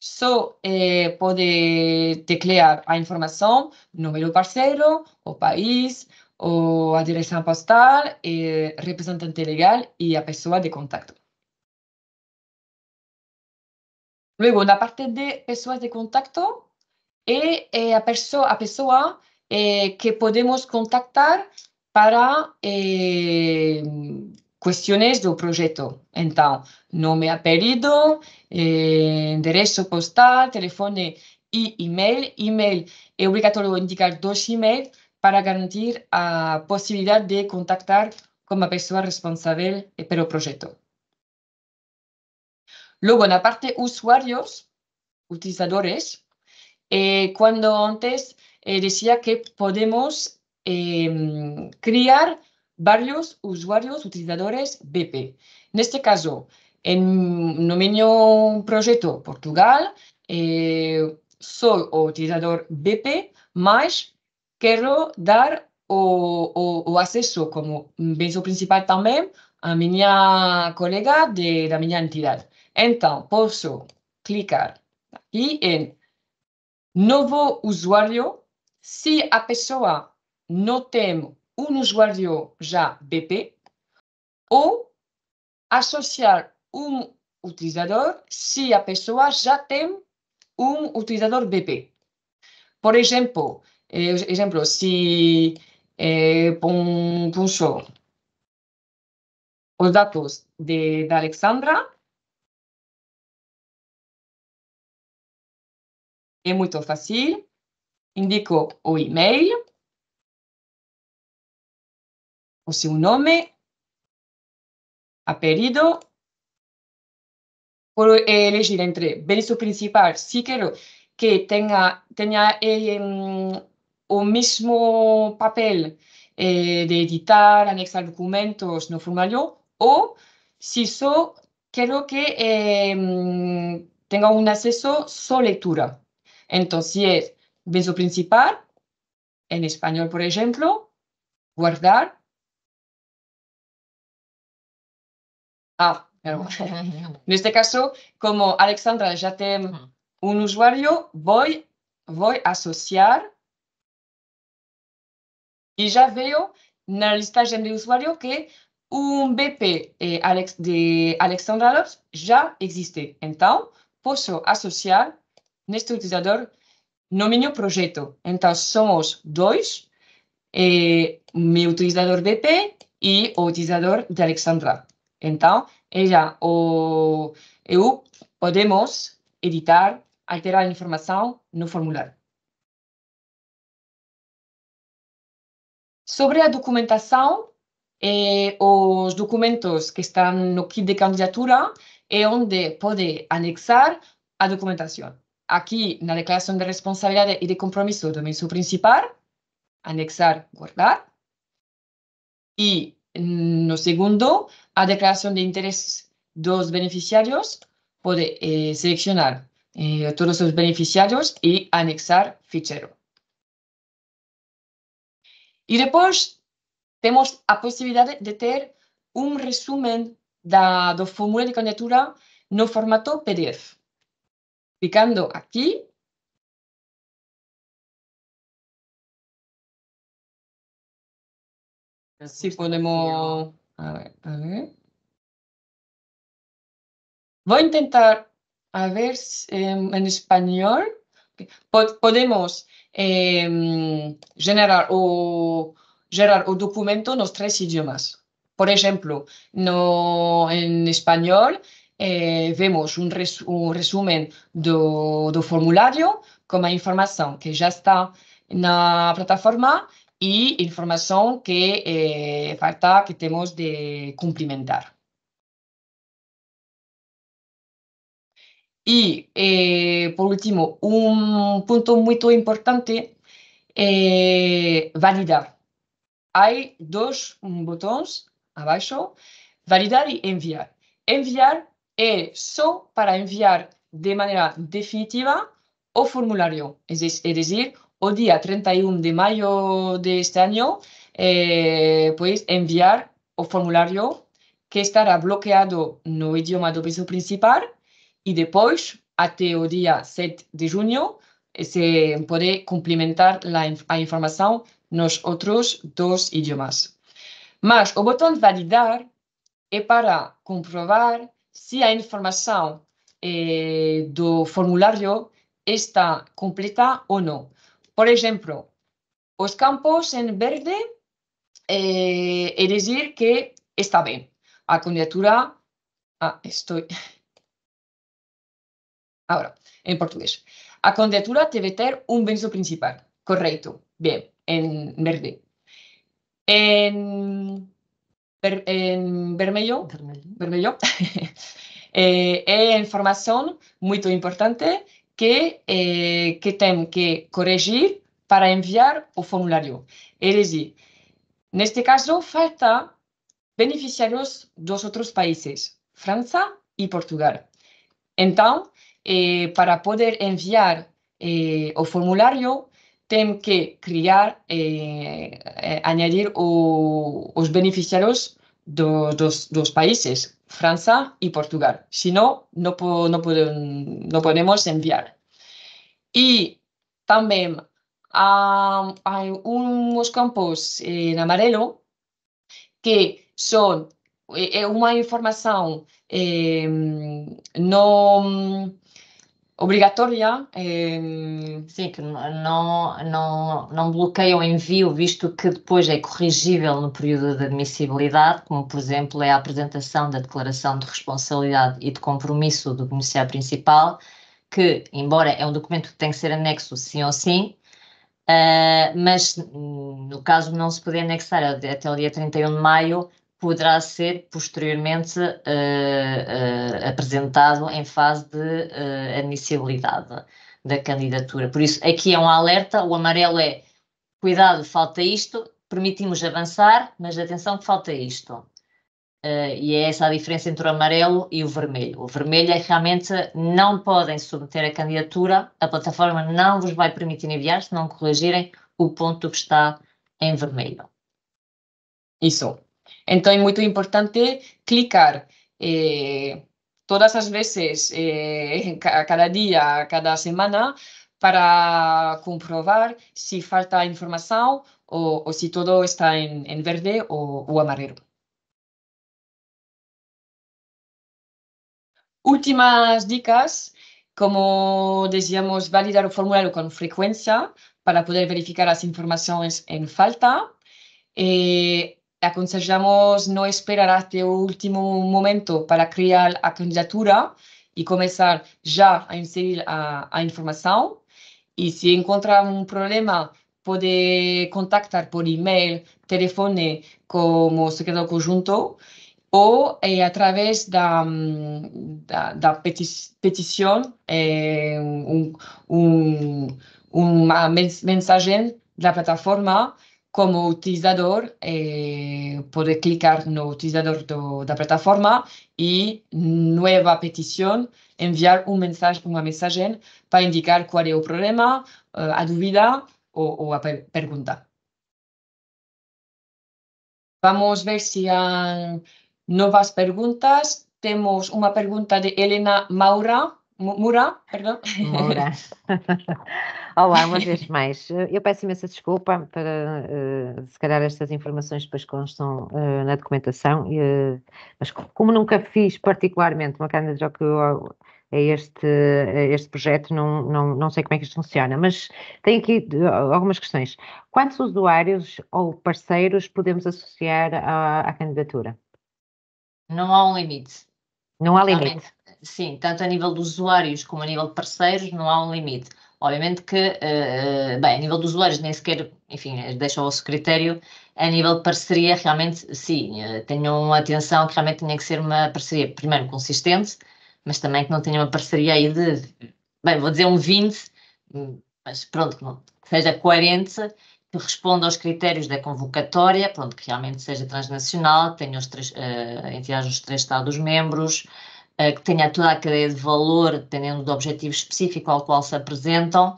só eh, puede teclear a informação, número parceiro, o país, o a postal, eh, representante legal y a pessoa de contacto. Luego, la parte de personas de contacto es eh, a, perso a pessoa que podemos contactar para cuestiones del proyecto, entonces, nombre apellido, apelido, eh, endereço postal, telefone y email, email es obligatorio indicar dos emails para garantir la posibilidad de contactar com a pessoa responsable eh, pelo proyecto. Luego, en la parte usuarios, utilizadores, eh, cuando antes eh, decía que podemos eh, crear varios usuarios, utilizadores BP. En este caso, en dominio proyecto Portugal, eh, soy o utilizador BP, mas quero dar o, o, o, acceso como principal también a mi colega de la mi entidad. Entonces, puedo clicar aquí en Novo usuario. Si a persona no tem um usuário já BP ou associar um utilizador se a pessoa já tem um utilizador BP. Por exemplo, eh, exemplo se eh, os dados de, da Alexandra, é muito fácil, indico o e-mail, o nombre nome, puedo elegir entre verso principal, si quiero que tenga, el, em, mismo papel eh, de editar, anexar documentos, no formal o si solo quiero que em, tenga un acceso solo lectura. Entonces, verso principal, en español, por ejemplo, guardar, Ah, claro. en este caso, como Alexandra ya tiene un usuario, voy, voy a asociar y ya veo en la lista de usuario que un BP eh, de Alexandra já ya existe. Entonces, puedo asociar en este utilizador no meu projeto. Então, somos dois, eh, meu utilizador BP e o utilizador de Alexandra. Então, ela o eu podemos editar, alterar a informação no formulário. Sobre a documentação, eh, os documentos que estão no kit de candidatura é onde pode anexar a documentação. Aqui, na declaração de responsabilidade e de compromisso do ministro principal, anexar, guardar. E no segundo, a declaración de interés dos beneficiarios, puede eh, seleccionar eh, todos los beneficiarios y anexar fichero. Y después tenemos la posibilidad de, tener un resumen de la fórmula de candidatura no formato PDF. Clicando aquí, Así podemos Tá a ver, a Vou intentar, a ver, em, espanhol. Podemos eh, generar, o, gerar o documento nos três idiomas. Por exemplo, no, em espanhol, eh, vemos um, res, um resumo do, do formulário com a informação que já está na plataforma y información que eh, falta que tenemos de cumplimentar. Y, eh, por último, un punto muy importante, eh, validar. Hay dos botones abajo, validar y enviar. Enviar es solo para enviar de manera definitiva o formulario, es, decir, o día 31 de mayo de este año, eh, enviar o formulario que estará bloqueado en no idioma del piso principal y después, hasta el día 7 de junio, eh, se puede complementar la, información información los otros dos idiomas. Pero el botón validar es para comprobar si la información eh, del formulario está completa o no. Por ejemplo, los campos en verde es eh, decir que está bien. a candidatura, ah, estoy ahora en portugués. La candidatura debe tener un venzo principal, correcto, bien, en verde. En, en vermelho, vermelho. eh, en formación muy importante que, eh, que tem que corrigir para enviar o formulário. É dizer, neste caso, falta beneficiários dos outros países, França e Portugal. Então, eh, para poder enviar eh, o formulário, tem que criar, eh, eh añadir os beneficiários dos, dos, países, Francia y Portugal. Si no, no, no, podemos, no podemos enviar. Y también hay unos campos en amarillo que son eh, eh, una información em, no obrigatória, é, sim, que não, não, não bloqueia o envio, visto que depois é corrigível no período de admissibilidade, como por exemplo é a apresentação da declaração de responsabilidade e de compromisso do beneficiário principal, que, embora é um documento que tem que ser anexo sim ou sim, uh, mas hum, no caso não se podia anexar até o dia 31 de maio, poderá ser posteriormente uh, uh, apresentado em fase de uh, admissibilidade da candidatura. Por isso, aqui é um alerta, o amarelo é cuidado, falta isto, permitimos avançar, mas atenção que falta isto. e é essa a diferença entre o amarelo e o vermelho. O vermelho é que realmente não podem submeter a candidatura, a plataforma não vos vai permitir enviar se não corrigirem o ponto que está em vermelho. Isso. Entonces es muy importante clicar eh, todas las veces, eh, cada día, cada semana, para comprobar si falta información o si todo está en verde o amarillo. Últimas dicas, como decíamos, validar el formulario con frecuencia para poder verificar las informaciones en falta. Eh, aconsejamos no esperar até o último momento para criar a candidatura e começar já a inserir a, a informação. E se encontrar um problema, pode contactar por e-mail, telefone, como secretário conjunto, ou é, eh, através da, da, da petição, é, um, um, uma mensagem da plataforma como utilizador eh, poder clicar no utilizador de la plataforma y nueva petición enviar un mensaje una mensaje para indicar cuál es el problema, eh, a duda o la a Vamos Vamos ver si hay nuevas preguntas. Tenemos una pregunta de Elena Maura. Mourão, perdão. Mourão. Olá, uma vez mais. Eu peço imensa desculpa para, eh, se calhar, estas informações depois constam eh, na documentação, eh, mas como nunca fiz particularmente uma candidatura a este, a este projeto, não, não, não sei como é que isto funciona, mas tenho aqui algumas questões. Quantos usuários ou parceiros podemos associar à, à candidatura? Não há um limite. Não há limite sim, tanto a nível dos usuários como a nível de parceiros, não há um limite. Obviamente que, uh, bem, a nível dos usuários, nem sequer, enfim, eh, deixo ao vosso critério. A nível de parceria, realmente, sim, uh, tenham atenção que realmente tinha que ser uma parceria, primeiro, consistente, mas também que não tenha uma parceria aí de, bem, vou dizer um 20, hum, mas pronto, que, não, que seja coerente, que responda aos critérios da convocatória, pronto, que realmente seja transnacional, que tenha os três, uh, entidades dos três Estados-membros, eh, que tenha toda a cadeia de valor, dependendo do objetivo específico ao qual se apresentam,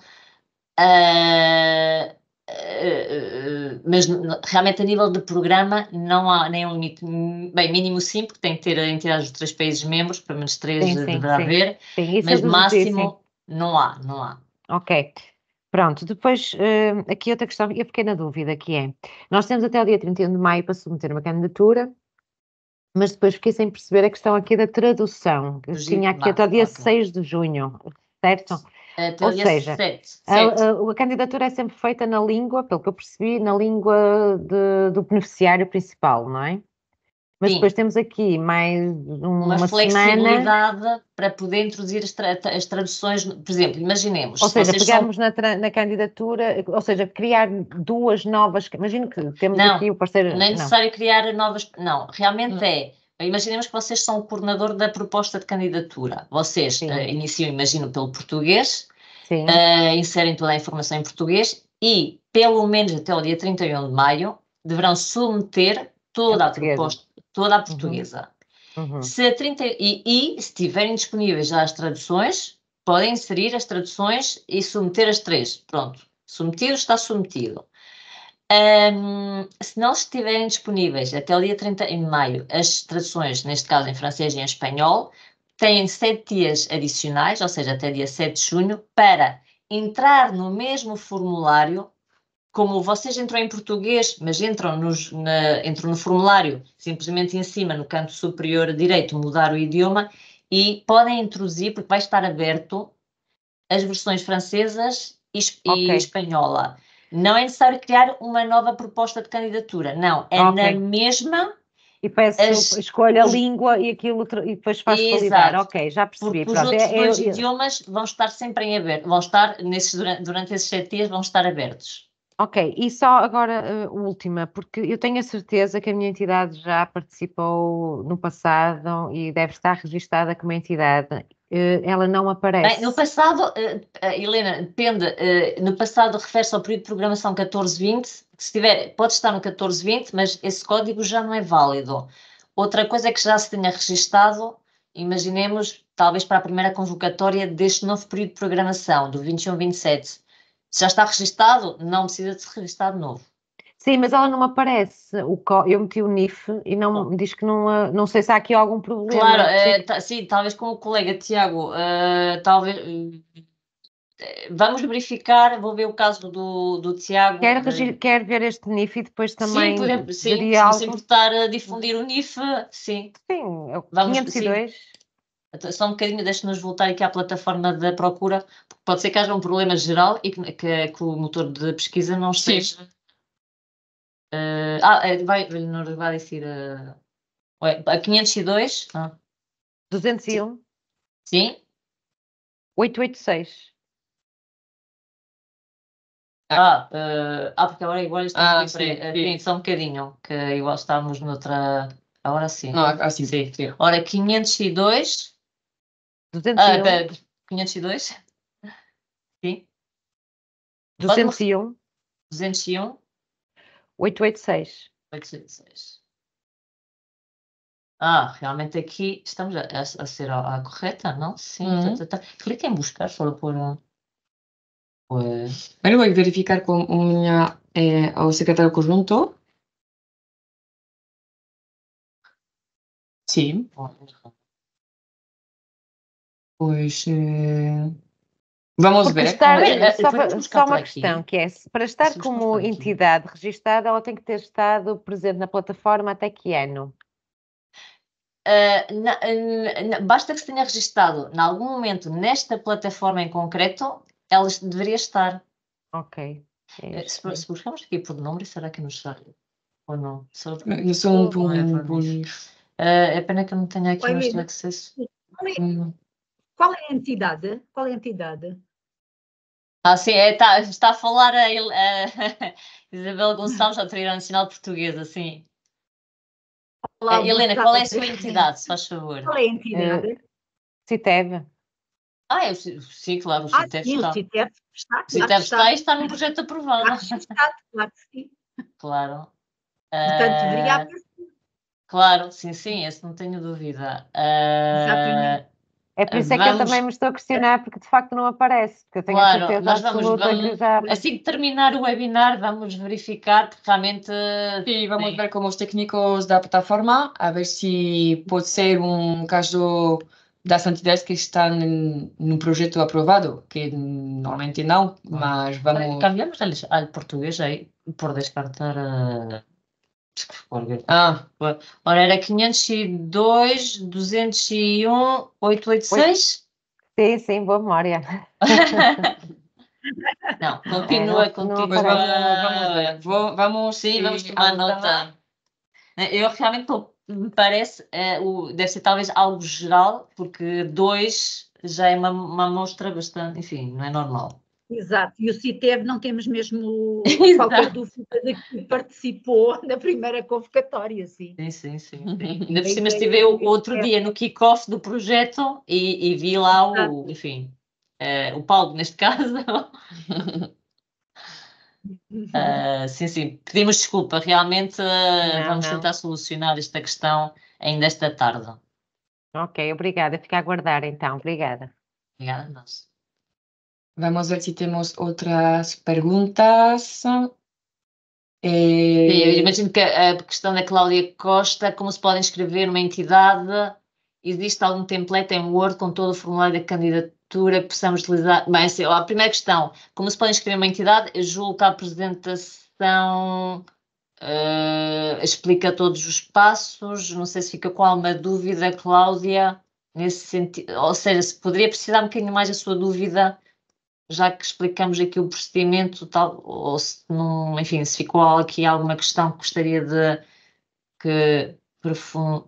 uh, mas realmente a nível de programa não há nenhum limite, bem, mínimo sim, porque tem que ter entidades dos três países membros, pelo menos três sim, sim, deverá sim. haver, sim, mas é máximo sim. não há, não há. Ok. Pronto, depois aqui outra questão, e a pequena dúvida, que é, nós temos até o dia 31 de maio para submeter uma candidatura, mas depois fiquei sem perceber a questão aqui da tradução. Eu tinha aqui até o dia okay. 6 de junho, certo? Até Ou seja, 7, 7. A, a, a, candidatura é sempre feita na língua, pelo que eu percebi, na língua de, do beneficiário principal, não é? Mas Sim. depois temos aqui mais uma, uma flexibilidade semana. para poder introduzir as, tra as, traduções, por exemplo, imaginemos. Ou seja, se pegarmos são... na, na, candidatura, ou seja, criar duas novas. Imagino que temos não, aqui o parceiro. Não é não é necessário criar novas. Não, realmente hum. é. Imaginemos que vocês são o coordenador da proposta de candidatura. Vocês uh, iniciam, imagino, pelo português, uh, inserem toda a informação em português e, pelo menos até o dia 31 de maio, deverão submeter toda a proposta toda a uhum. portuguesa. Uhum. Se a 30, e, e se tiverem disponíveis já as traduções, podem inserir as traduções e submeter as três. Pronto, submetido está submetido. Um, se não estiverem disponíveis até o dia 30 de maio as traduções, neste caso em francês e em espanhol, têm sete dias adicionais, ou seja, até dia 7 de junho, para entrar no mesmo formulário como vocês entram em português, mas entram, nos, na, entram no formulário, simplesmente em cima, no canto superior direito, mudar o idioma e podem introduzir, porque vai estar aberto, as versões francesas e, okay. espanhola. Não é necessário criar uma nova proposta de candidatura, não. É okay. na mesma. E peço as, escolha a língua e aquilo e depois faz Exato. validar. Ok, já percebi. Porque pronto. os outros é, é dois é, idiomas vão estar sempre em aberto, vão estar nesses, durante, durante esses sete dias vão estar abertos. Ok, e só agora uh, última, porque eu tenho a certeza que a minha entidade já participou no passado e deve estar registada como entidade. Uh, ela não aparece. Bem, no passado, uh, Helena, depende. no passado refere-se ao período de programação 1420. Se tiver, pode estar no 1420, mas esse código já não é válido. Outra coisa é que já se tenha registado, imaginemos, talvez para a primeira convocatória deste novo período de programação, do 21-27 já está registado, não precisa de se registar de novo. Sim, mas ela não aparece. eu meti o NIF e não oh. diz que não, ah, não sei se há aqui algum problema. Claro, é, sim, talvez com o colega Tiago, uh, talvez eh, vamos verificar, vou ver o caso do, do Tiago. Quer, quer ver este NIF e depois também. Sim, por exemplo, sim, se algo... importar difundir o NIF, sim. Sim, é vamos, 502. Sim. Então, só um bocadinho, deixe-nos voltar aqui à plataforma da procura, porque pode ser que haja um problema geral e que, que, que o motor de pesquisa não esteja. Uh, ah, vai, vai, vai dizer. Uh, ué, a 502? Ah. 201? Sim. 886. Ah, uh, ah, porque agora igual estamos é ah, sim, sim. só um bocadinho, que igual estávamos noutra. Agora sim. Não, assim, sim. sim. Ora, 502. 201. Uh, 502? Sim. 201. 201. 886. 886. Ah, realmente aqui estamos a, a ser a, a, correta, não? Sim. Tá, uhum. Tá, tá, tá. Clica em buscar só por. Pues... Bueno, voy a verificar con una, eh, o é, secretario conjunto. Sí. Bueno, Pois. Uh... Vamos Porque ver. Estar, é, eh, só, só uma questão, que é, para estar como entidade aqui. registada, ela tem que ter estado presente na plataforma até que ano? Uh, na, na, basta que se tenha registado em algum momento nesta plataforma em concreto, ela deveria estar. Ok. É se, se, buscarmos aqui por número, será que nos sai? Ou não? Só, eu sou um é Um, um, um, uh, é pena que eu não tenha aqui mais acesso. Hum. Qual é a entidade? Qual é a entidade? Ah, sim, é, tá, está a falar a, a, a Isabel Gonçalves, da Autoridade Nacional Portuguesa, sim. Olá, é, Helena, qual é a sua entidade, se faz favor? Qual é a entidade? Eh, CITEV. Ah, é, sim, claro, o CITEV ah, está. O CITEV está, o está, está, está num projeto aprovado. Está, está, claro que sim. Claro. Portanto, eh, deveria aparecer. Claro, sim, sim, esse não tenho dúvida. Uh, Exatamente. É por isso é vamos... que eu também me estou a questionar, porque de facto não aparece, porque eu tenho claro, a certeza nós vamos, vamos, que já... Assim que terminar o webinar, vamos verificar que realmente... Sim, vamos Sim. ver com os técnicos da plataforma, a ver se pode ser um caso das entidades que estão no projeto aprovado, que normalmente não, mas vamos... Cambiamos ao português aí, por descartar... Uh... Ah, ora, era 502, 201, 886? Sim, sim, boa memória. não, continua, é, continua. vamos, vamos, vamos, sim, sim vamos tomar nota. Eu realmente me parece, é, o, deve ser talvez algo geral, porque dois já é uma, uma amostra bastante, enfim, não é normal. Exato, e o CITEV não temos mesmo qualquer dúvida de que participou da primeira convocatória, sim. Sim, sim, sim. sim. Uhum. Ainda por cima estive outro dia no kick-off do projeto e, e, vi lá o, enfim, uh, o Paulo, neste caso. uh, sim, sim, pedimos desculpa, realmente uh, não, vamos não. tentar solucionar esta questão ainda esta tarde. Ok, obrigada, fica a aguardar então, obrigada. Obrigada a nós. Vamos ver se temos outras perguntas. Sim, eu eh, imagino que a questão da Cláudia Costa, como se pode inscrever uma entidade? Existe algum template em Word com todo o formulário da candidatura que possamos utilizar? Bem, assim, a primeira questão, como se pode inscrever uma entidade? Eu julgo que a apresentação uh, explica todos os passos, não sei se fica com alguma dúvida, Cláudia, nesse sentido, ou seja, se poderia precisar um bocadinho mais da sua dúvida já que explicamos aqui o procedimento, tal, ou se não, enfim, se ficou aqui alguma questão que gostaria de que, profund,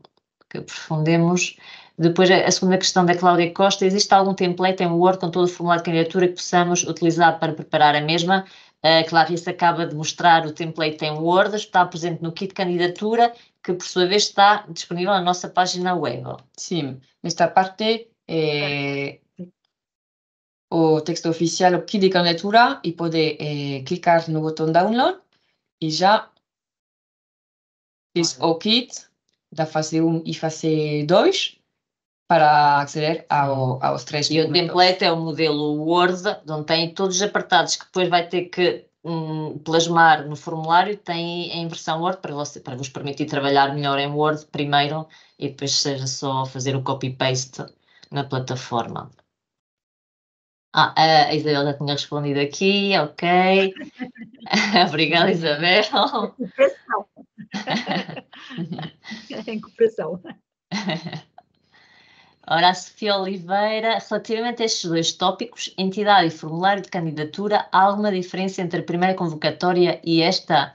que aprofundemos. Depois, a segunda questão da Cláudia Costa: existe algum template em Word com todo o formulário de candidatura que possamos utilizar para preparar a mesma? A Clarice acaba de mostrar o template em Word, está presente no kit de candidatura, que por sua vez está disponível na nossa página web. Sim, nesta parte eh, o texto oficial eh, o kit de candidatura e pode é, clicar no botão download e já fiz o kit da fase 1 e fase 2 para aceder ao, aos três E o template é o modelo Word, onde tem todos os apartados que depois vai ter que um, plasmar no formulário, tem em versão Word para, você, para vos permitir trabalhar melhor em Word primeiro e depois seja só fazer o copy-paste na plataforma. Ah, a Isabel já tinha respondido aqui, ok. Obrigada, Isabel. Em cooperação. em cooperação. Ora, a Sofia Oliveira, relativamente a estes dois tópicos, entidade e formulário de candidatura, há alguma diferença entre a primeira convocatória e esta?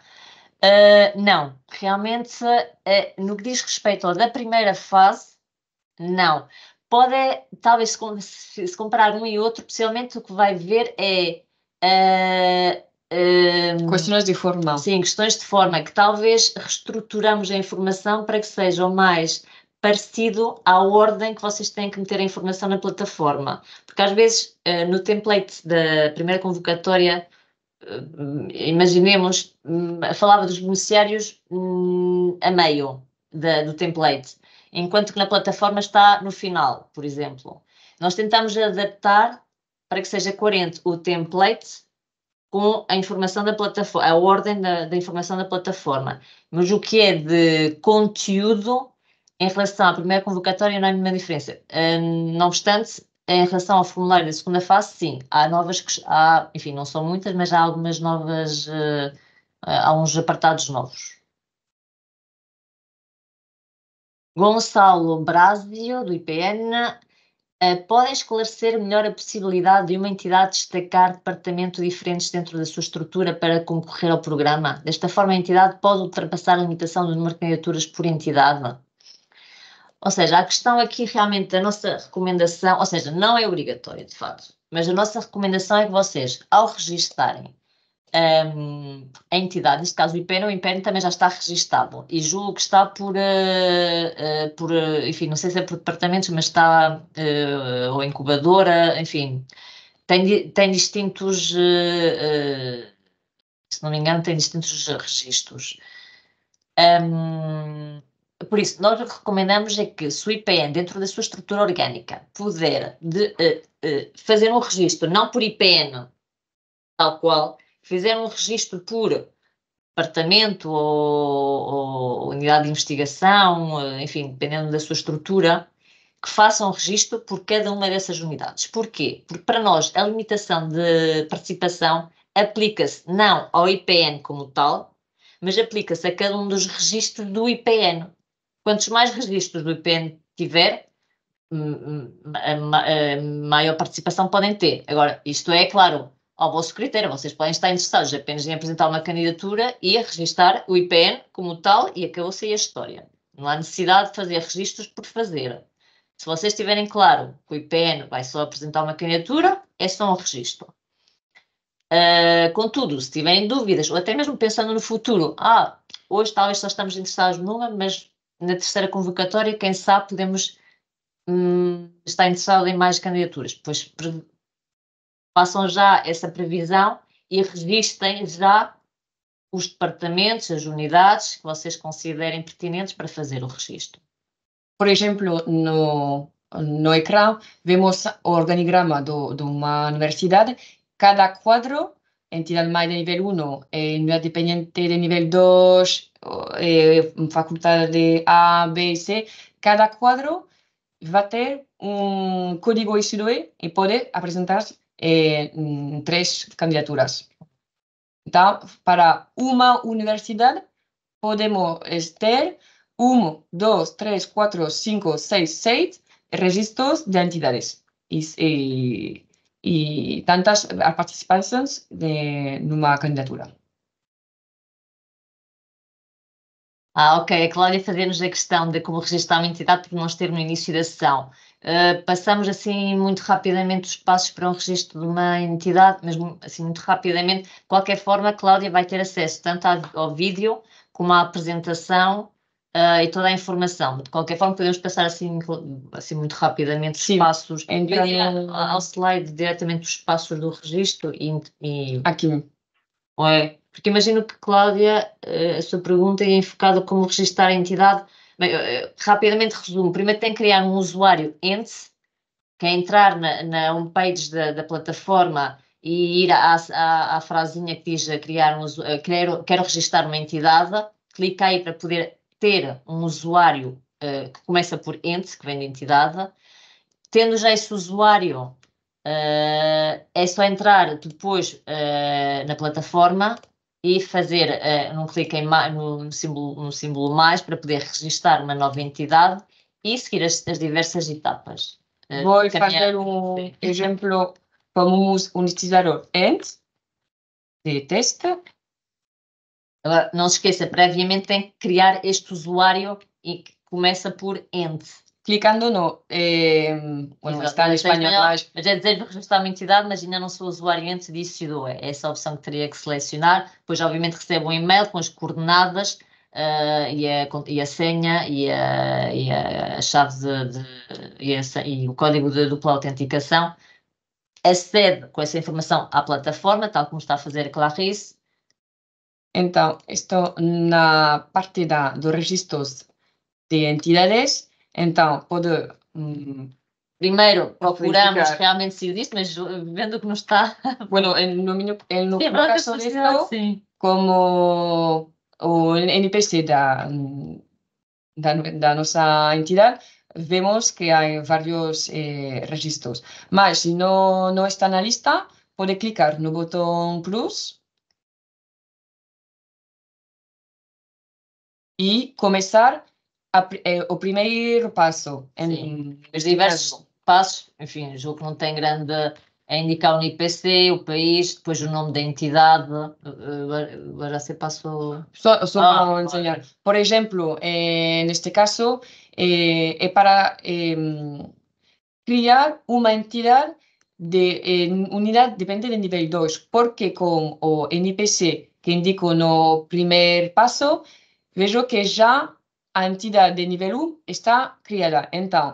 Uh, não, realmente, uh, no que diz respeito à da primeira fase, não pode, talvez, se comparar um e outro, possivelmente o que vai ver é. Uh, questões de forma. Sim, questões de forma, que talvez reestruturamos a informação para que sejam mais parecido à ordem que vocês têm que meter a informação na plataforma. Porque às vezes, ah, no template da primeira convocatória, imaginemos, hum, falava dos beneficiários hum, a meio da, do template enquanto que na plataforma está no final, por exemplo. Nós tentamos adaptar para que seja coerente o template com a informação da plataforma, a ordem da, da informação da plataforma. Mas o que é de conteúdo em relação à primeira convocatória não há nenhuma diferença. Um, não obstante, em relação ao formulário da segunda fase, sim, há novas, há, enfim, não são muitas, mas há algumas novas, uh, há uns apartados novos. Gonçalo Brásio, do IPN, eh, podem esclarecer melhor a possibilidade de uma entidade destacar departamentos diferentes dentro da sua estrutura para concorrer ao programa? Desta forma, a entidade pode ultrapassar a limitação do número de candidaturas por entidade? Ou seja, a questão aqui realmente da nossa recomendação, ou seja, não é obrigatório de facto, mas a nossa recomendação é que vocês, ao registarem um, a entidade, neste caso o IPEN, o IPEN também já está registado e julgo que está por, uh, uh, por uh, enfim, não sei se é por departamentos, mas está, ou incubadora, enfim, tem, tem distintos, se não me engano, tem distintos registros. Um, por isso, nós recomendamos é que se o IPN, dentro da sua estrutura orgânica, puder de, fazer um registro, não por IPN, tal qual, fizeram um registro por departamento ou, ou, unidade de investigação, eh, enfim, dependendo da sua estrutura, que façam registro por cada uma dessas unidades. Porquê? Porque para nós a limitação de participação aplica-se não ao IPN como tal, mas aplica-se a cada um dos registros do IPN. Quantos mais registros do IPN tiver, hum, hum, maior participação podem ter. Agora, isto é claro, ao vosso critério. Vocês podem estar interessados apenas em apresentar uma candidatura e a registrar o IPN como tal e acabou-se aí a história. Não há necessidade de fazer registros por fazer. Se vocês tiverem claro que o IPN vai só apresentar uma candidatura, é só um registro. Uh, contudo, se tiverem dúvidas, ou até mesmo pensando no futuro, ah, hoje talvez só estamos interessados numa, mas na terceira convocatória, quem sabe, podemos hum, estar interessados em mais candidaturas. Pois façam já essa previsão e registrem já os departamentos, as unidades que vocês considerem pertinentes para fazer o registro. Por exemplo, no, no ecrã vemos o organigrama do, de uma universidade. Cada quadro, entidade mais de nível 1, é unidade dependente de nível 2, é faculdade de A, B e C, cada quadro vai ter um código iso e pode apresentar eh, mm, tres candidaturas. Da, para una universidad podemos estar 1, 2, 3, 4, 5, 6, 6 registros de entidades y, y, y tantas participantes de una candidatura. Ah, ok. A Cláudia fazemos a questão de como registrar uma entidade el inicio de la sesión. Ah, passamos assim muito rapidamente os passos para um registro de uma entidade, mesmo assim muito rapidamente. De qualquer forma, a Cláudia vai ter acesso tanto ao vídeo como à apresentação uh, e toda a informação. De qualquer forma, podemos passar assim, assim muito rapidamente os Sim, passos. É Entrar ao slide diretamente os passos do registro e. e... Aqui. Ué, porque imagino que, Cláudia, ah, a sua pergunta é enfocada como registrar a entidade Bem, rapidamente resumo. Primeiro tem que criar um usuário ente que é entrar na, na homepage da, da plataforma e ir à, à, à, frasinha que diz criar um, quero, quero registrar uma entidade, clica aí para poder ter um usuário uh, que começa por ente, que vem de entidade. Tendo já esse usuário, uh, é só entrar depois uh, na plataforma e fazer uh, clique em no, símbolo, no símbolo mais para poder registrar uma nova entidade e seguir as, as diversas etapas. Uh, Vou fazer um sim. exemplo. Vamos utilizar o end de teste. não se esqueça, previamente tem que criar este usuário e que começa por end Clicando no. Eh, bueno, está em espanhol, mas. Mas é dizer que está a minha entidade, mas ainda não sou usuário antes disso se dou. É, é essa a opção que teria que selecionar. Depois, obviamente, recebo um e-mail com as coordenadas uh, e, a, e a senha e a, e a chave de. de e, a, e, o código de dupla autenticação. Acede com essa informação à plataforma, tal como está a fazer a Clarice. Então, estou na parte da, dos registros de entidades então, pode. Hum, primeiro, procuramos realmente se existe, mas uh, vendo que não está. Bueno, no, minha, no meu caso, assim. como o NPC da, da, da nossa entidade, vemos que há vários eh, registros. Mas se não, não está na lista, pode clicar no botão plus e começar a, é o primeiro passo em Sim. os diversos passos, enfim, julgo que não tem grande é indicar o IPC, o país, depois o nome da entidade, agora se passou. Só, só ah, para enseñar. Por exemplo, é, neste caso, é, é para é, criar uma entidade de unidade dependente de nível 2, porque com o NPC que indico no primeiro passo, vejo que já a entidade de nível 1 está criada. Então,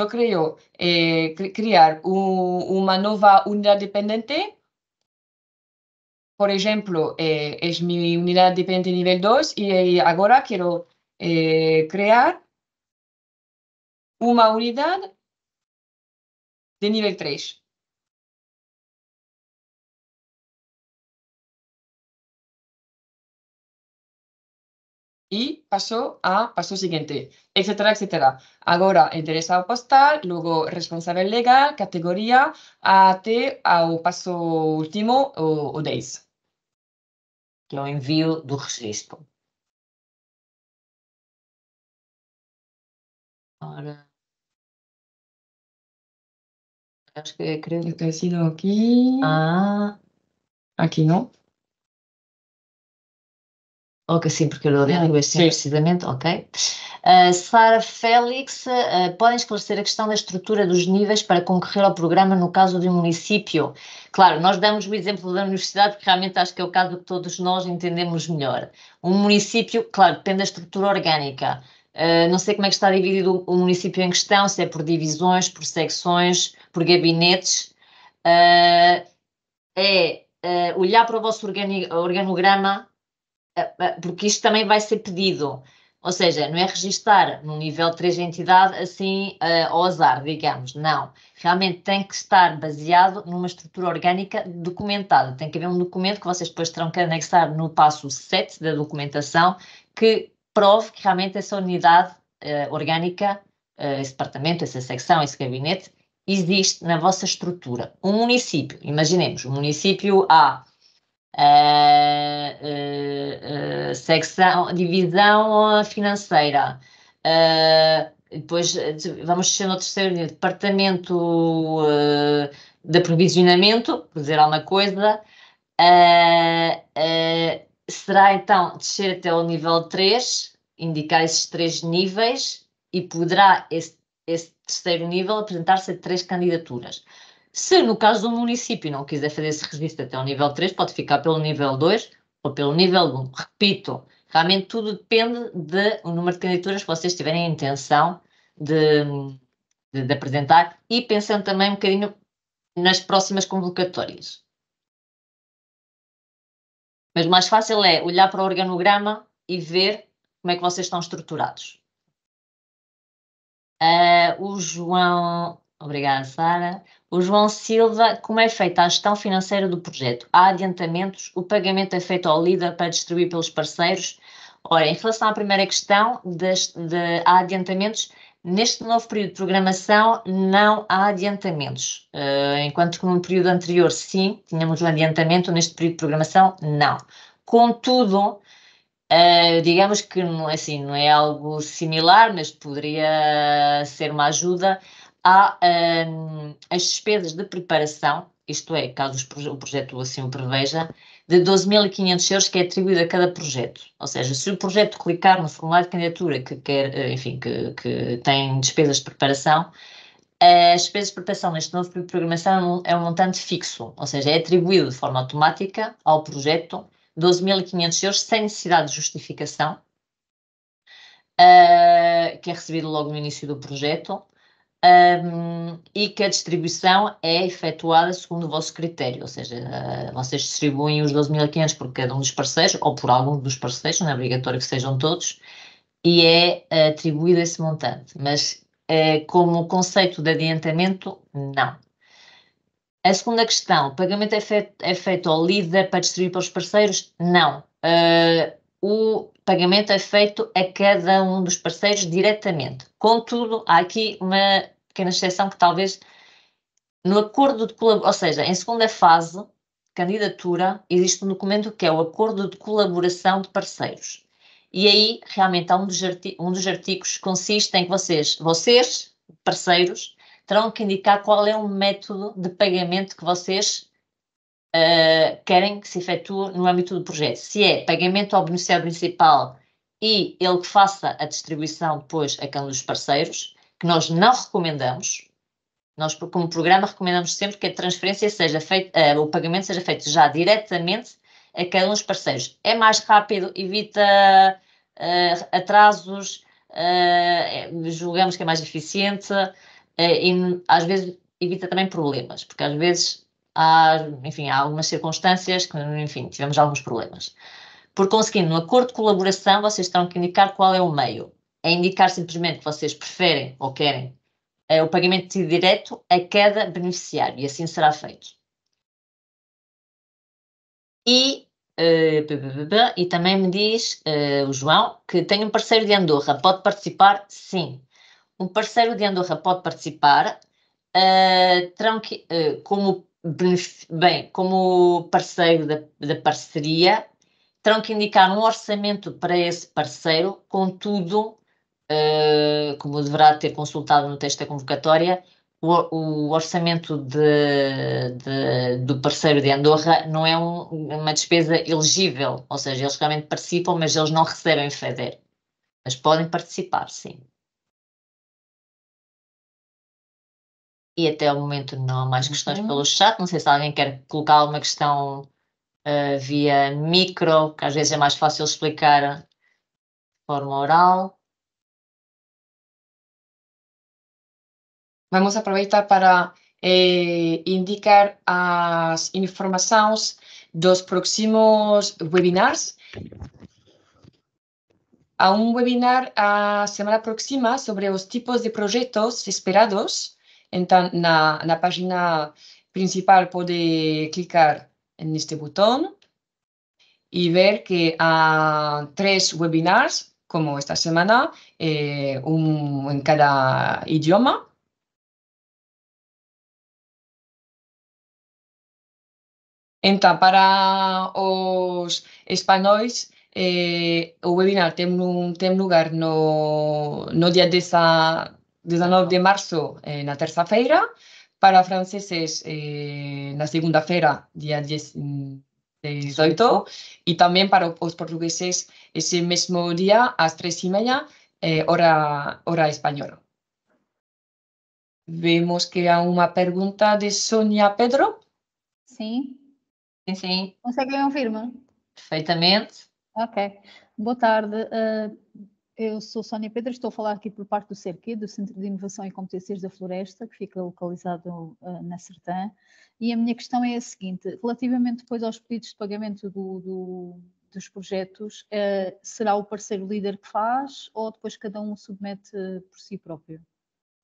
eu creio eh, criar um, uma nova unidade dependente. Por exemplo, é, eh, é minha unidade dependente nível 2 e agora quero criar uma unidade de nível 3. y paso a paso siguiente, etcétera, etcétera. Ahora, interesado postal, luego responsable legal, categoría, AT, o paso último, o, o DEIS. Que é o envio do registro. que creo que... ha sido aquí. Ah. Aquí, ¿no? Ok, sim, porque eu a ah, língua sim. precisamente, ok. Uh, Sara Félix, uh, podem esclarecer a questão da estrutura dos níveis para concorrer ao programa no caso de um município? Claro, nós damos o exemplo da universidade, que realmente acho que é o caso que todos nós entendemos melhor. Um município, claro, depende da estrutura orgânica. Uh, não sei como é que está dividido o município em questão, se é por divisões, por secções, por gabinetes. Uh, é olhar para o vosso organograma é, é, porque isto também vai ser pedido. Ou seja, não é registar no nível 3 de entidade assim uh, ao azar, digamos. Não. Realmente tem que estar baseado numa estrutura orgânica documentada. Tem que haver um documento que vocês depois terão que anexar no passo 7 da documentação que prove que realmente essa unidade uh, orgânica, uh, esse departamento, essa secção, esse gabinete, existe na vossa estrutura. Um município, imaginemos, o um município A uh, secção, divisão financeira. depois vamos ser no terceiro departamento de aprovisionamento, por dizer alguma coisa, será então descer até o nível 3, indicar esses três níveis e poderá esse, esse terceiro nível apresentar-se a três candidaturas. Se no caso do município não quiser fazer esse registro até o nível 3, pode ficar pelo nível 2 ou pelo nível 1. Repito, realmente tudo depende do número de candidaturas que vocês tiverem a intenção de, de, de apresentar e pensando também um bocadinho nas próximas convocatórias. Mas o mais fácil é olhar para o organograma e ver como é que vocês estão estruturados. Uh, o João Obrigada, Sara. O João Silva, como é feita a gestão financeira do projeto? Há adiantamentos? O pagamento é feito ao líder para distribuir pelos parceiros? Ora, em relação à primeira questão, de, de, há adiantamentos? Neste novo período de programação não há adiantamentos, uh, enquanto que no período anterior sim, tínhamos um adiantamento, neste período de programação não. Contudo, Uh, digamos que assim, não é algo similar, mas poderia ser uma ajuda há um, ehm, as despesas de preparação, isto é, caso o projeto assim o preveja, de 12.500 euros que é atribuído a cada projeto. Ou seja, se o projeto clicar no formulário de candidatura que quer, eh, enfim, que, que tem despesas de preparação, as despesas de preparação neste novo período tipo de programação é, é um montante fixo, ou seja, é atribuído de forma automática ao projeto 12.500 euros sem necessidade de justificação, uh, que é recebido logo no início do projeto, um, e que a distribuição é efetuada segundo o vosso critério, ou seja, uh, vocês distribuem os 12.500 por cada um dos parceiros, ou por algum dos parceiros, não é obrigatório que sejam todos, e é atribuído esse montante. Mas uh, como conceito de adiantamento, não. A segunda questão, o pagamento é feito, é feito ao líder para distribuir para os parceiros? Não. Uh, o pagamento é feito a cada um dos parceiros diretamente. Contudo, há aqui uma pequena exceção que talvez no acordo de colaboração, ou seja, em segunda fase, candidatura, existe um documento que é o acordo de colaboração de parceiros. E aí, realmente, há um dos, um dos artigos que consiste em que vocês, vocês, parceiros, terão que indicar qual é o método de pagamento que vocês uh, querem que se efetue no âmbito do projeto. Se é pagamento ao beneficiário principal e ele que faça a distribuição depois a cada um dos parceiros, que nós não recomendamos. Nós, como programa, recomendamos sempre que a transferência seja feita, uh, o pagamento seja feito já diretamente a cada um dos parceiros. É mais rápido, evita uh, atrasos, uh, julgamos que é mais eficiente e às vezes evita também problemas, porque às vezes há, enfim, há algumas circunstâncias que, enfim, tivemos alguns problemas. Por conseguinte, no acordo de colaboração, vocês terão que indicar qual é o meio é indicar simplesmente que vocês preferem ou querem eh, o pagamento direto a cada beneficiário e assim será feito. E, uh, e também me diz eh, o João que tem um parceiro de Andorra, pode participar? Sim. Um parceiro de Andorra pode participar, terão que, como bem, como parceiro da, da, parceria, terão que indicar um orçamento para esse parceiro, contudo, eh, como deverá ter consultado no texto da convocatória, o, o orçamento de, de, do parceiro de Andorra não é um, uma despesa elegível, ou seja, eles realmente participam, mas eles não recebem FEDER. Mas podem participar, sim. E até o momento não há mais questões uhum. pelo chat. Não sei se alguém quer colocar alguma questão uh, via micro, que às vezes é mais fácil explicar de forma oral. Vamos a aprovechar para eh, indicar informaciones de los próximos webinars. A un webinar a semana próxima sobre los tipos de proyectos esperados. en la página principal puede clicar en este botón y ver que hay tres webinars, como esta semana, eh, en cada idioma. Entonces, para los españoles, el eh, webinar tiene un, lugar no, no día 19 de marzo, en eh, la tercera feira, para franceses en eh, na segunda feira, día 18, y también para los portugueses ese mismo día, a tres y e media hora, hora española. Vemos que hay una pregunta de Sonia Pedro. Sí. Sim, sim. Conseguem ouvir-me? Perfeitamente. Ok. Boa tarde. Uh, eu sou Sónia Pedro, estou a falar aqui por parte do CERQUI, do Centro de Inovação e Competências da Floresta, que fica localizado uh, na Sertã. E a minha questão é a seguinte: relativamente depois aos pedidos de pagamento do, do, dos projetos, uh, será o parceiro líder que faz ou depois cada um submete por si próprio?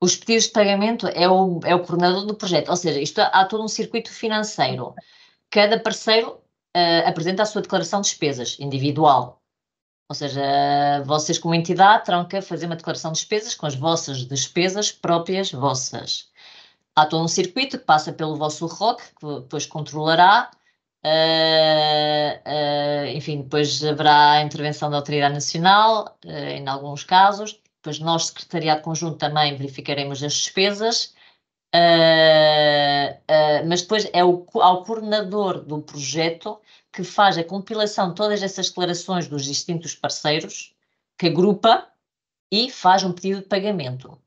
Os pedidos de pagamento é o, é o coordenador do projeto, ou seja, isto há todo um circuito financeiro cada parceiro uh, apresenta a sua declaração de despesas individual. Ou seja, vocês como entidade terão que fazer uma declaração de despesas com as vossas despesas próprias vossas. Há todo um circuito que passa pelo vosso ROC, que depois controlará. Uh, enfim, depois haverá a intervenção da Autoridade Nacional, em alguns casos. Depois nós, Secretariado Conjunto, também verificaremos as despesas Uh, mas depois é o, ao coordenador do projeto que faz a compilação de todas essas declarações dos distintos parceiros, que agrupa e faz um pedido de pagamento.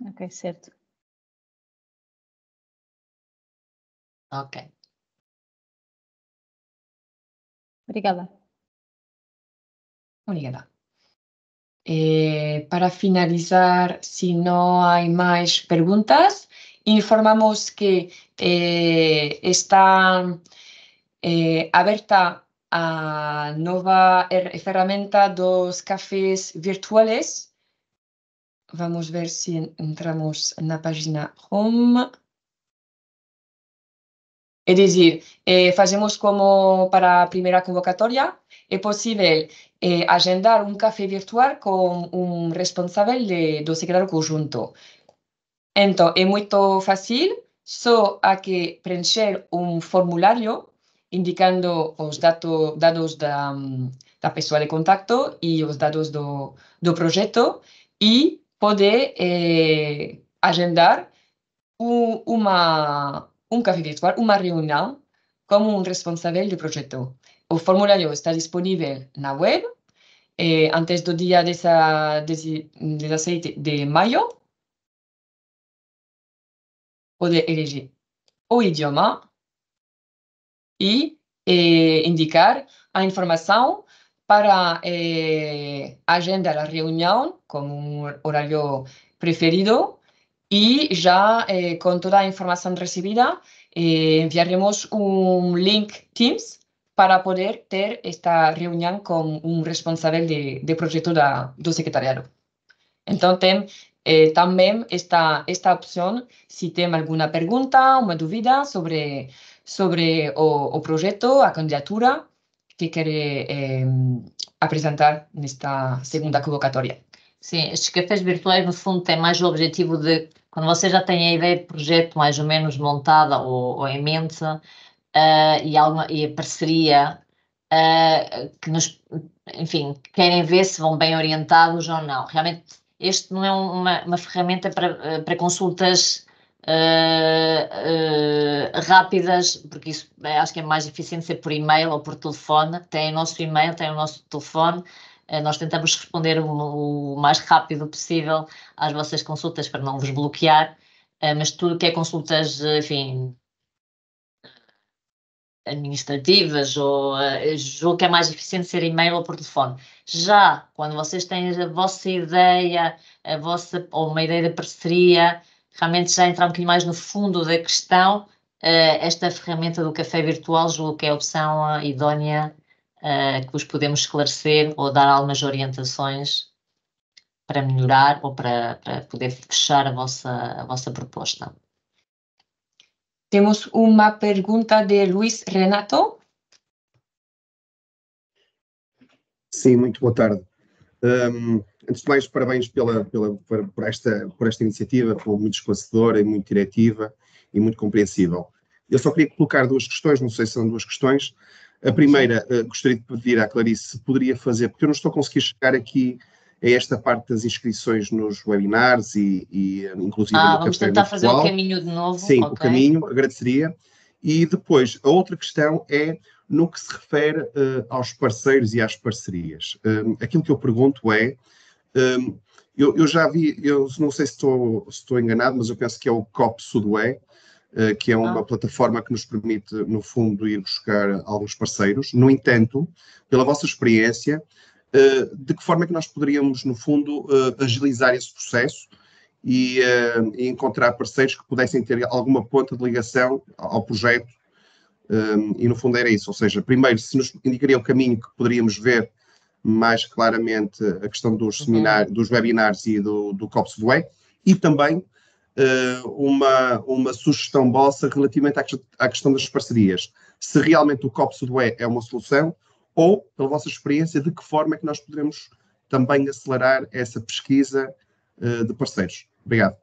Ok, certo. Ok. Obrigada. Eh, para finalizar, si no hay más preguntas, informamos que eh, está eh, abierta a nueva herramienta dos cafés virtuales. Vamos a ver si entramos en la página Home. É dizer, eh, fazemos como para a primeira convocatória, é possível eh, agendar um café virtual com um responsável de, do secretário conjunto. Então, é muito fácil, só há que preencher um formulário indicando os dato, dados da, da pessoa de contato e os dados do, do projeto e poder eh, agendar uma um café virtual, uma reunião com um responsável do projeto. O formulário está disponível na web eh, antes do dia dessa, desse, 17 de maio. Pode eleger o idioma e eh, indicar a informação para eh, agendar a reunião como um horário preferido y ya eh, con toda la información recibida eh, enviaremos un link Teams para poder tener esta reunión con un responsable de, proyecto del do secretariado. Entonces, eh, también esta esta opción si tienen alguna pregunta, una duda sobre, sobre o, proyecto, a candidatura que quiere em, presentar en esta segunda convocatoria. Sí, estos cafés virtuales no fundo, tienen más o objetivo de Quando você já tem a ideia de projeto mais ou menos montada ou, ou em mente uh, e, alguma, e a parceria uh, que nos, enfim, querem ver se vão bem orientados ou não. Realmente, este não é uma, uma ferramenta para, eh, para consultas Uh, uh, rápidas, porque isso acho que é mais eficiente ser por e-mail ou por telefone. Tem o nosso e-mail, tem o nosso telefone, eh, nós tentamos responder o, mais rápido possível às vossas consultas para não vos bloquear, eh, mas tudo que é consultas, eh, enfim, administrativas ou julgo que é mais eficiente ser e-mail ou por telefone. Já quando vocês têm a vossa ideia, a vossa ou uma ideia de parceria, realmente já entrar um bocadinho mais no fundo da questão, esta ferramenta do café virtual julgo que é a opção idónea eh, que vos podemos esclarecer ou dar algumas orientações para melhorar ou para, para poder fechar a vossa, a vossa proposta. Temos uma pergunta de Luiz Renato. Sim, muito boa tarde. Um, antes de mais, parabéns pela, pela, por, esta, por esta iniciativa, foi muito esclarecedora e muito diretiva e muito compreensível. Eu só queria colocar duas questões, não sei se são duas questões. A primeira, eh, gostaria de pedir à Clarice se poderia fazer, porque eu não estou a conseguir chegar aqui a esta parte das inscrições nos webinars e, e eh, inclusive ah, no vamos tentar fazer o caminho de novo. Sim, okay. o caminho, agradeceria. E depois, a outra questão é no que se refere uh, aos parceiros e às parcerias. Um, aquilo que eu pergunto é, um, eu, eu, já vi, eu não sei se estou, se estou enganado, mas eu penso que é o COP Sudoé, eh, que é uma ah. plataforma que nos permite, no fundo, ir buscar alguns parceiros. No entanto, pela vossa experiência, eh, de que forma é que nós poderíamos, no fundo, eh, agilizar esse processo e, encontrar parceiros que pudessem ter alguma ponta de ligação ao projeto? E, no fundo, era isso. Ou seja, primeiro, se nos indicaria o caminho que poderíamos ver mais claramente a questão dos, uhum. seminários, dos webinars e do, do COPSVOE, e também eh, uma, uma sugestão vossa relativamente à, questão das parcerias. Se realmente o COP Sudoé é uma solução ou, pela vossa experiência, de que forma é que nós poderemos também acelerar essa pesquisa eh, de parceiros. Obrigado.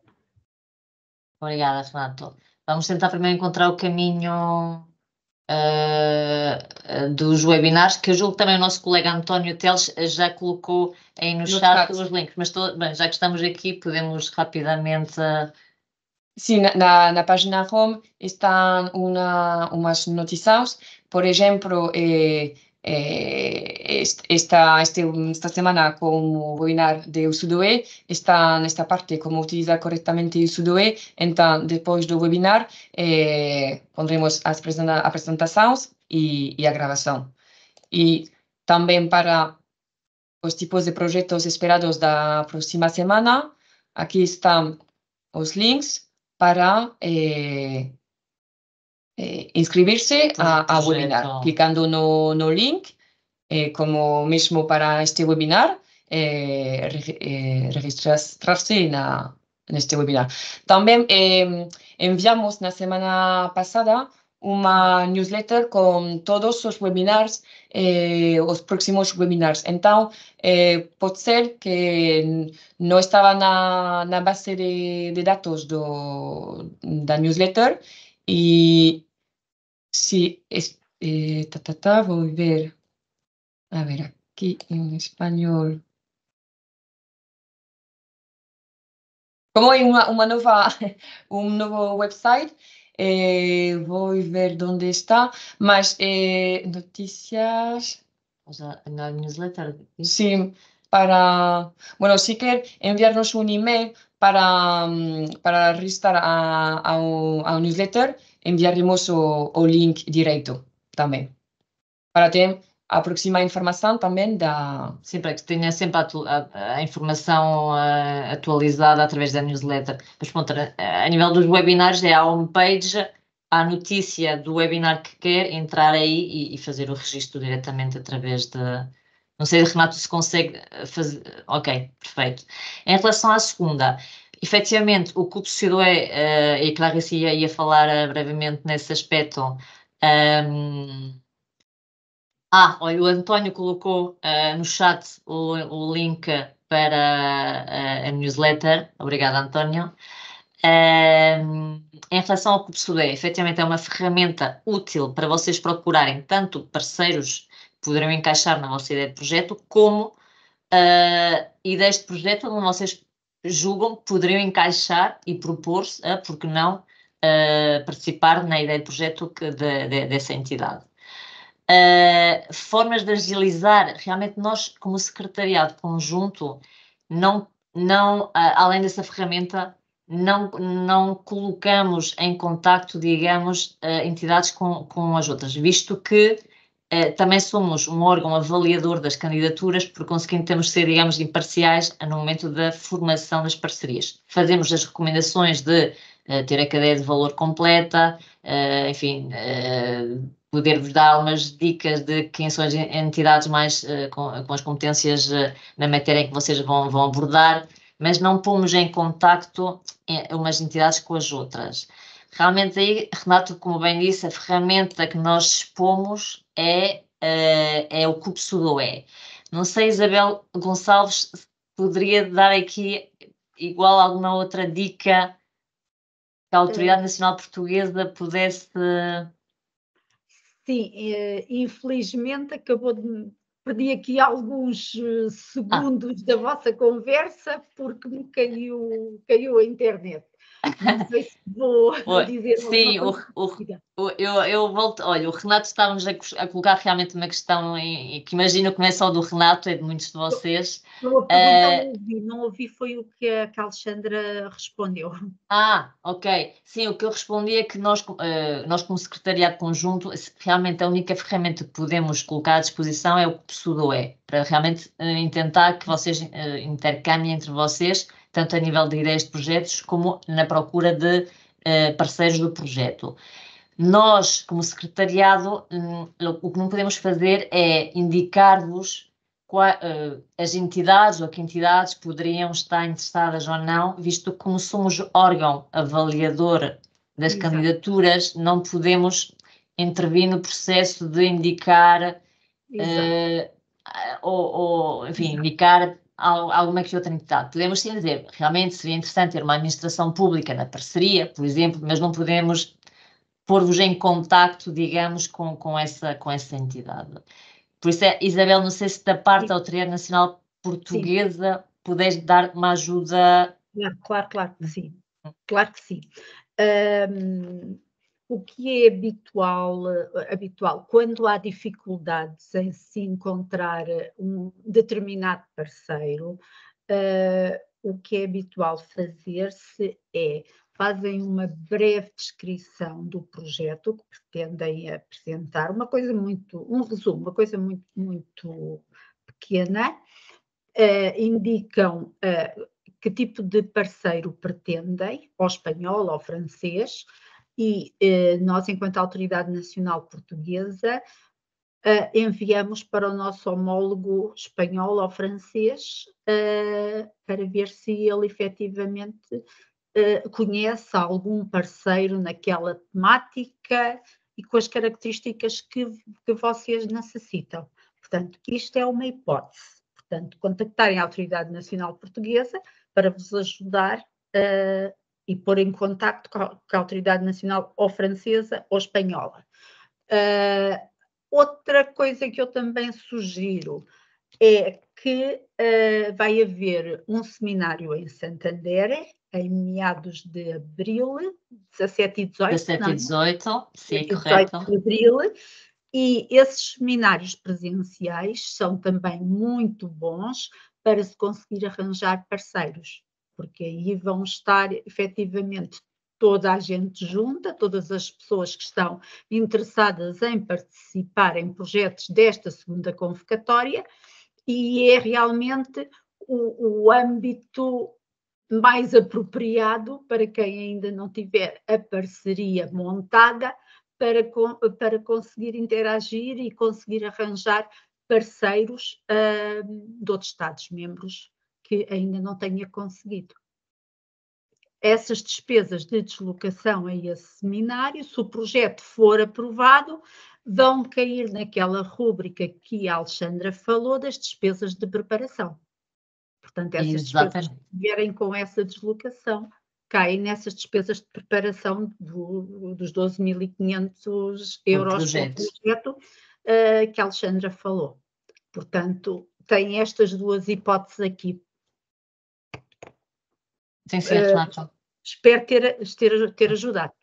Obrigada, Renato. Vamos tentar primeiro encontrar o caminho eh, eh, dos webinars, que eu julgo também o nosso colega António Teles já colocou aí no, no chat, chat, os links, mas bem, já que estamos aqui, podemos rapidamente. Eh, Sim, na, na, página home estão uma, umas notícias, por exemplo, eh, eh, esta, este, esta semana como webinar de USUDOE está nesta parte como utilizar corretamente USUDOE, então depois do webinar eh, pondremos as presenta a apresentação e, a gravação. E também para os tipos de projetos esperados da próxima semana, aqui estão os links para eh, Eh, inscribirse a, a webinar, clicando no, no link, eh, como mismo para este webinar, eh, registrarse en, este webinar. También em, enviamos la semana pasada una newsletter con todos los webinars, los próximos webinars. Entonces, puede ser que no estaba en la base de, de datos de la newsletter, y si es, eh, ta, ta, ta, a ver, aquí en español. Como hay una, nueva, un nuevo website, eh, voy a ver dónde está, más eh, noticias. O sea, en la newsletter. Sí, para, bueno, si sí enviarnos un email para, mm, para registrar a, ao, ao newsletter, enviaremos o, o link direto também. Para ter a próxima informação também da. Sempre que tenha sempre a, a, a informação uh, atualizada através da newsletter. Mas pronto, a, eh, a nível dos webinars é a homepage, a notícia do webinar que quer, entrar aí e, e fazer o registro diretamente através da. De não sei, Renato, se consegue eh, fazer. Ok, perfeito. Em relação à segunda, efetivamente, o Clube Sidoé, uh, eh, e Clarice ia, ia falar uh, brevemente nesse aspecto. Um... Ehm, ah, olha, o António colocou uh, no chat o, o link para a, a newsletter. Obrigada, António. Um, ehm, em relação ao Clube Sudé, efetivamente é uma ferramenta útil para vocês procurarem tanto parceiros poderão encaixar na nossa ideia de projeto, como uh, ideias de projeto onde vocês julgam que poderiam encaixar e propor-se a, porque não, uh, participar na ideia de projeto que de, de, dessa entidade. Uh, formas de agilizar, realmente nós, como secretariado conjunto, não, não uh, além dessa ferramenta, não, não colocamos em contacto, digamos, entidades com, com as outras, visto que eh, também somos um órgão avaliador das candidaturas, por conseguinte temos de ser, digamos, imparciais eh, no momento da formação das parcerias. Fazemos as recomendações de uh, ter a cadeia de valor completa, uh, enfim, uh, poder-vos dar algumas dicas de quem são as entidades mais com, com, as competências na matéria em que vocês vão, vão abordar, mas não pomos em contacto umas entidades com as outras. Realmente aí, Renato, como bem disse, a ferramenta que nós expomos é, eh, é o CUP Sudoé. Não sei, Isabel Gonçalves, poderia dar aqui igual alguma outra dica que a Autoridade eh, Nacional Portuguesa pudesse. Sim, eh, infelizmente acabou de. Perdi aqui alguns ah. segundos ah. da vossa conversa porque me caiu, caiu a internet. Não sei se vou dizer dizer. Sim, o, o, o, eu, eu volto. Olha, o Renato estávamos a, a colocar realmente uma questão em, que imagino que não é só do Renato, é de muitos de vocês. Não, uh, eh, não, ouvi, não ouvi, foi o que a, Alexandra respondeu. Ah, ok. Sim, o que eu respondi é que nós, uh, nós como Secretariado Conjunto, realmente a única ferramenta que podemos colocar à disposição é o PSUDOE, é, para realmente uh, intentar que vocês uh, intercambiem entre vocês tanto a nível de ideias de projetos como na procura de uh, parceiros do projeto. Nós, como secretariado, hum, o que não podemos fazer é indicar-vos eh, as entidades ou que entidades poderiam estar interessadas ou não, visto que como somos órgão avaliador das Exato. candidaturas, não podemos intervir no processo de indicar uh, ou, ou, enfim, indicar alguma que outra entidade. Podemos sim dizer, realmente seria interessante ter uma administração pública na parceria, por exemplo, mas não podemos pôr-vos em contacto, digamos, com, com, essa, com essa entidade. Por isso, é, Isabel, não sei se da parte sim. da Autoridade Nacional Portuguesa sim. puderes dar uma ajuda. Claro, claro, claro que sim. Claro que sim. Um, o que é habitual, eh, habitual quando há dificuldades em se encontrar eh, um determinado parceiro, uh, o que é habitual fazer-se é fazem uma breve descrição do projeto que pretendem apresentar, uma coisa muito, um resumo, uma coisa muito, muito pequena, uh, indicam uh, que tipo de parceiro pretendem, ou espanhol ou francês, e eh, nós, enquanto Autoridade Nacional Portuguesa, eh, enviamos para o nosso homólogo espanhol ou francês eh, para ver se ele efetivamente eh, conhece algum parceiro naquela temática e com as características que, que vocês necessitam. Portanto, isto é uma hipótese. Portanto, contactarem a Autoridade Nacional Portuguesa para vos ajudar uh, e pôr em contacto com a, autoridade nacional ou francesa ou espanhola. Uh, outra coisa que eu também sugiro é que uh, vai haver um seminário em Santander em meados de abril, 17 e 18. 17 e 18, é? sim, 18 correto. de abril. E esses seminários presenciais são também muito bons para se conseguir arranjar parceiros porque aí vão estar efetivamente toda a gente junta, todas as pessoas que estão interessadas em participar em projetos desta segunda convocatória, e é realmente o, o âmbito mais apropriado para quem ainda não tiver a parceria montada para, para conseguir interagir e conseguir arranjar parceiros uh, de outros Estados-membros que ainda não tenha conseguido. Essas despesas de deslocação a esse seminário, se o projeto for aprovado, vão cair naquela rúbrica que a Alexandra falou das despesas de preparação. Portanto, essas Exatamente. despesas que vierem com essa deslocação caem nessas despesas de preparação do, dos 12.500 euros projeto. do projeto uh, que a Alexandra falou. Portanto, tem estas duas hipóteses aqui tem certo, eh, uh, Espero ter, ter, ter ajudado.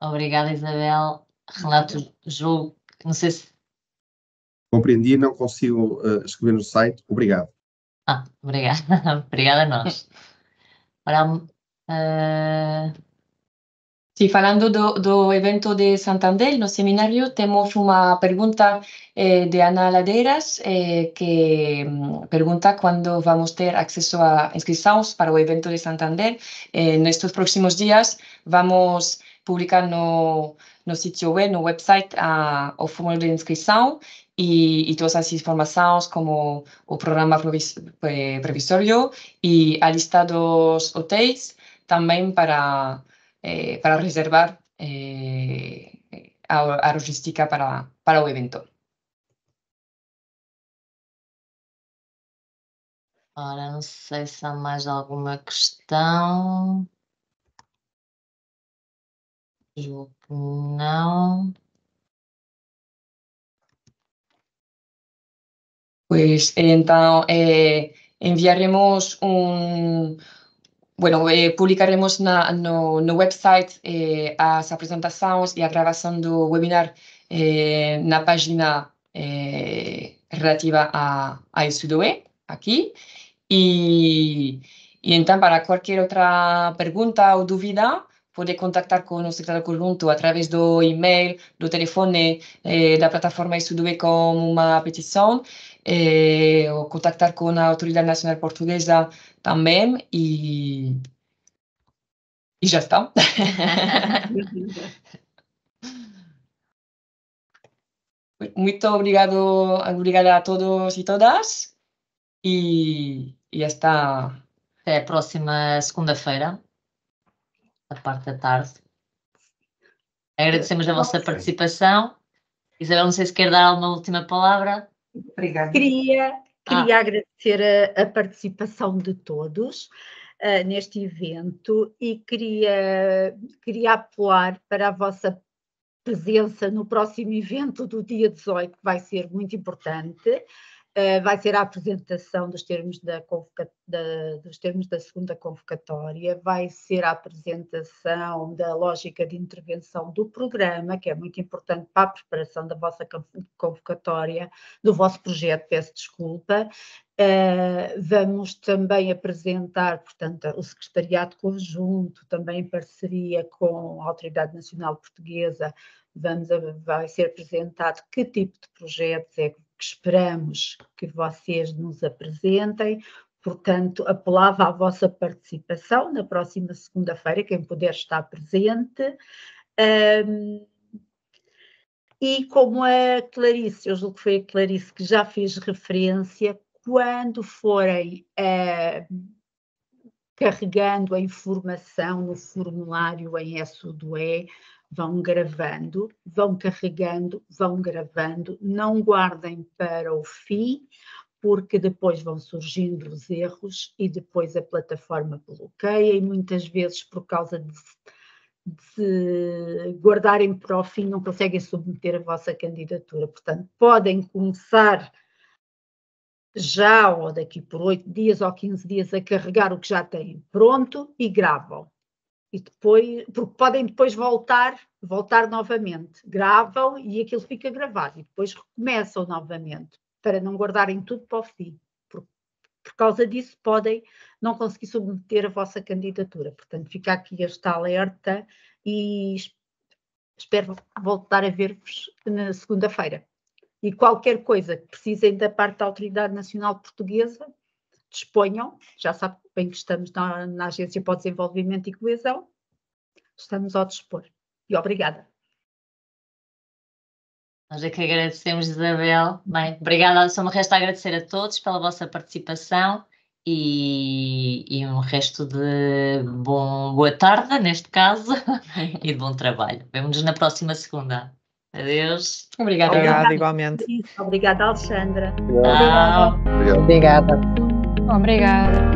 Obrigada, Isabel. Relato, jogo, não sei se. Compreendi, não consigo uh, escrever no site. Obrigado. Ah, obrigada. obrigada a nós. Ora, uh... Sí, hablando del evento de Santander, no seminario, tenemos una pregunta eh, de Ana Ladeiras eh, que mm, pregunta cuándo vamos a tener acceso a inscripción para el evento de Santander. En estos próximos días vamos publicar no, el sitio web, en el website, el o de inscripción y, todas las informaciones como el programa previsorio eh, y alistados hoteles también para eh, para reservar eh, a, logística para, para o evento. Ahora, no sé si hay más alguna cuestión. No. Pues, entonces, eh, enviaremos un... Bueno, eh, publicaremos na, no, no website eh, as apresentações e a gravação do webinar eh, na página eh, relativa a, a Estudoe, aqui. E, e então, para qualquer outra pergunta ou dúvida, pode contactar com o secretário conjunto através do e-mail, do telefone, eh, da plataforma Estudoe com uma petição é, eh, ou contactar com a Autoridade Nacional Portuguesa também e, e já está. Muito obrigado, obrigada a todos e todas e, e está Até a próxima segunda-feira, a parte da tarde. Agradecemos a vossa participação. Isabel, não sei se quer dar alguma última palavra. Obrigada. Queria, queria ah. agradecer a, a, participação de todos. Uh, neste evento e queria, queria apelar para a vossa presença no próximo evento do dia 18, que vai ser muito importante. Eh, vai ser a apresentação dos termos da, da, dos termos da segunda convocatória, vai ser a apresentação da lógica de intervenção do programa, que é muito importante para a preparação da vossa convocatória, do vosso projeto, peço desculpa, Uh, vamos também apresentar, portanto, o Secretariado Conjunto, também em parceria com a Autoridade Nacional Portuguesa, vamos a, vai ser apresentado que tipo de projetos é que que esperamos que vocês nos apresentem. Portanto, apelava à vossa participação na próxima segunda-feira, quem puder estar presente. Um, e como a Clarice, eu julgo que foi a Clarice que já fez referência, quando forem uh, carregando a informação no formulário em SUDOE, vão gravando, vão carregando, vão gravando, não guardem para o fim, porque depois vão surgindo os erros e depois a plataforma bloqueia e muitas vezes por causa de, de guardarem para o fim não conseguem submeter a vossa candidatura. Portanto, podem começar já ou daqui por 8 dias ou 15 dias a carregar o que já têm pronto e gravam e depois, porque podem depois voltar, voltar novamente. Gravam e aquilo fica gravado e depois recomeçam novamente, para não guardarem tudo para o fim. Por, por causa disso, podem não conseguir submeter a vossa candidatura. Portanto, fica aqui esta alerta e espero voltar a ver-vos na segunda-feira. E qualquer coisa que precisem da parte da Autoridade Nacional Portuguesa, disponham, já sabem bem que estamos na, na Agência para o Desenvolvimento e Coesão, estamos ao dispor. E obrigada. Nós é que agradecemos, Isabel. Bem, obrigada. Só me resta agradecer a todos pela vossa participação e, e um resto de bom, boa tarde, neste caso, e de bom trabalho. Vemo-nos na próxima segunda. Adeus. Obrigada. Obrigada, igualmente. Obrigada, Alexandra. Obrigada. Obrigada. Obrigada.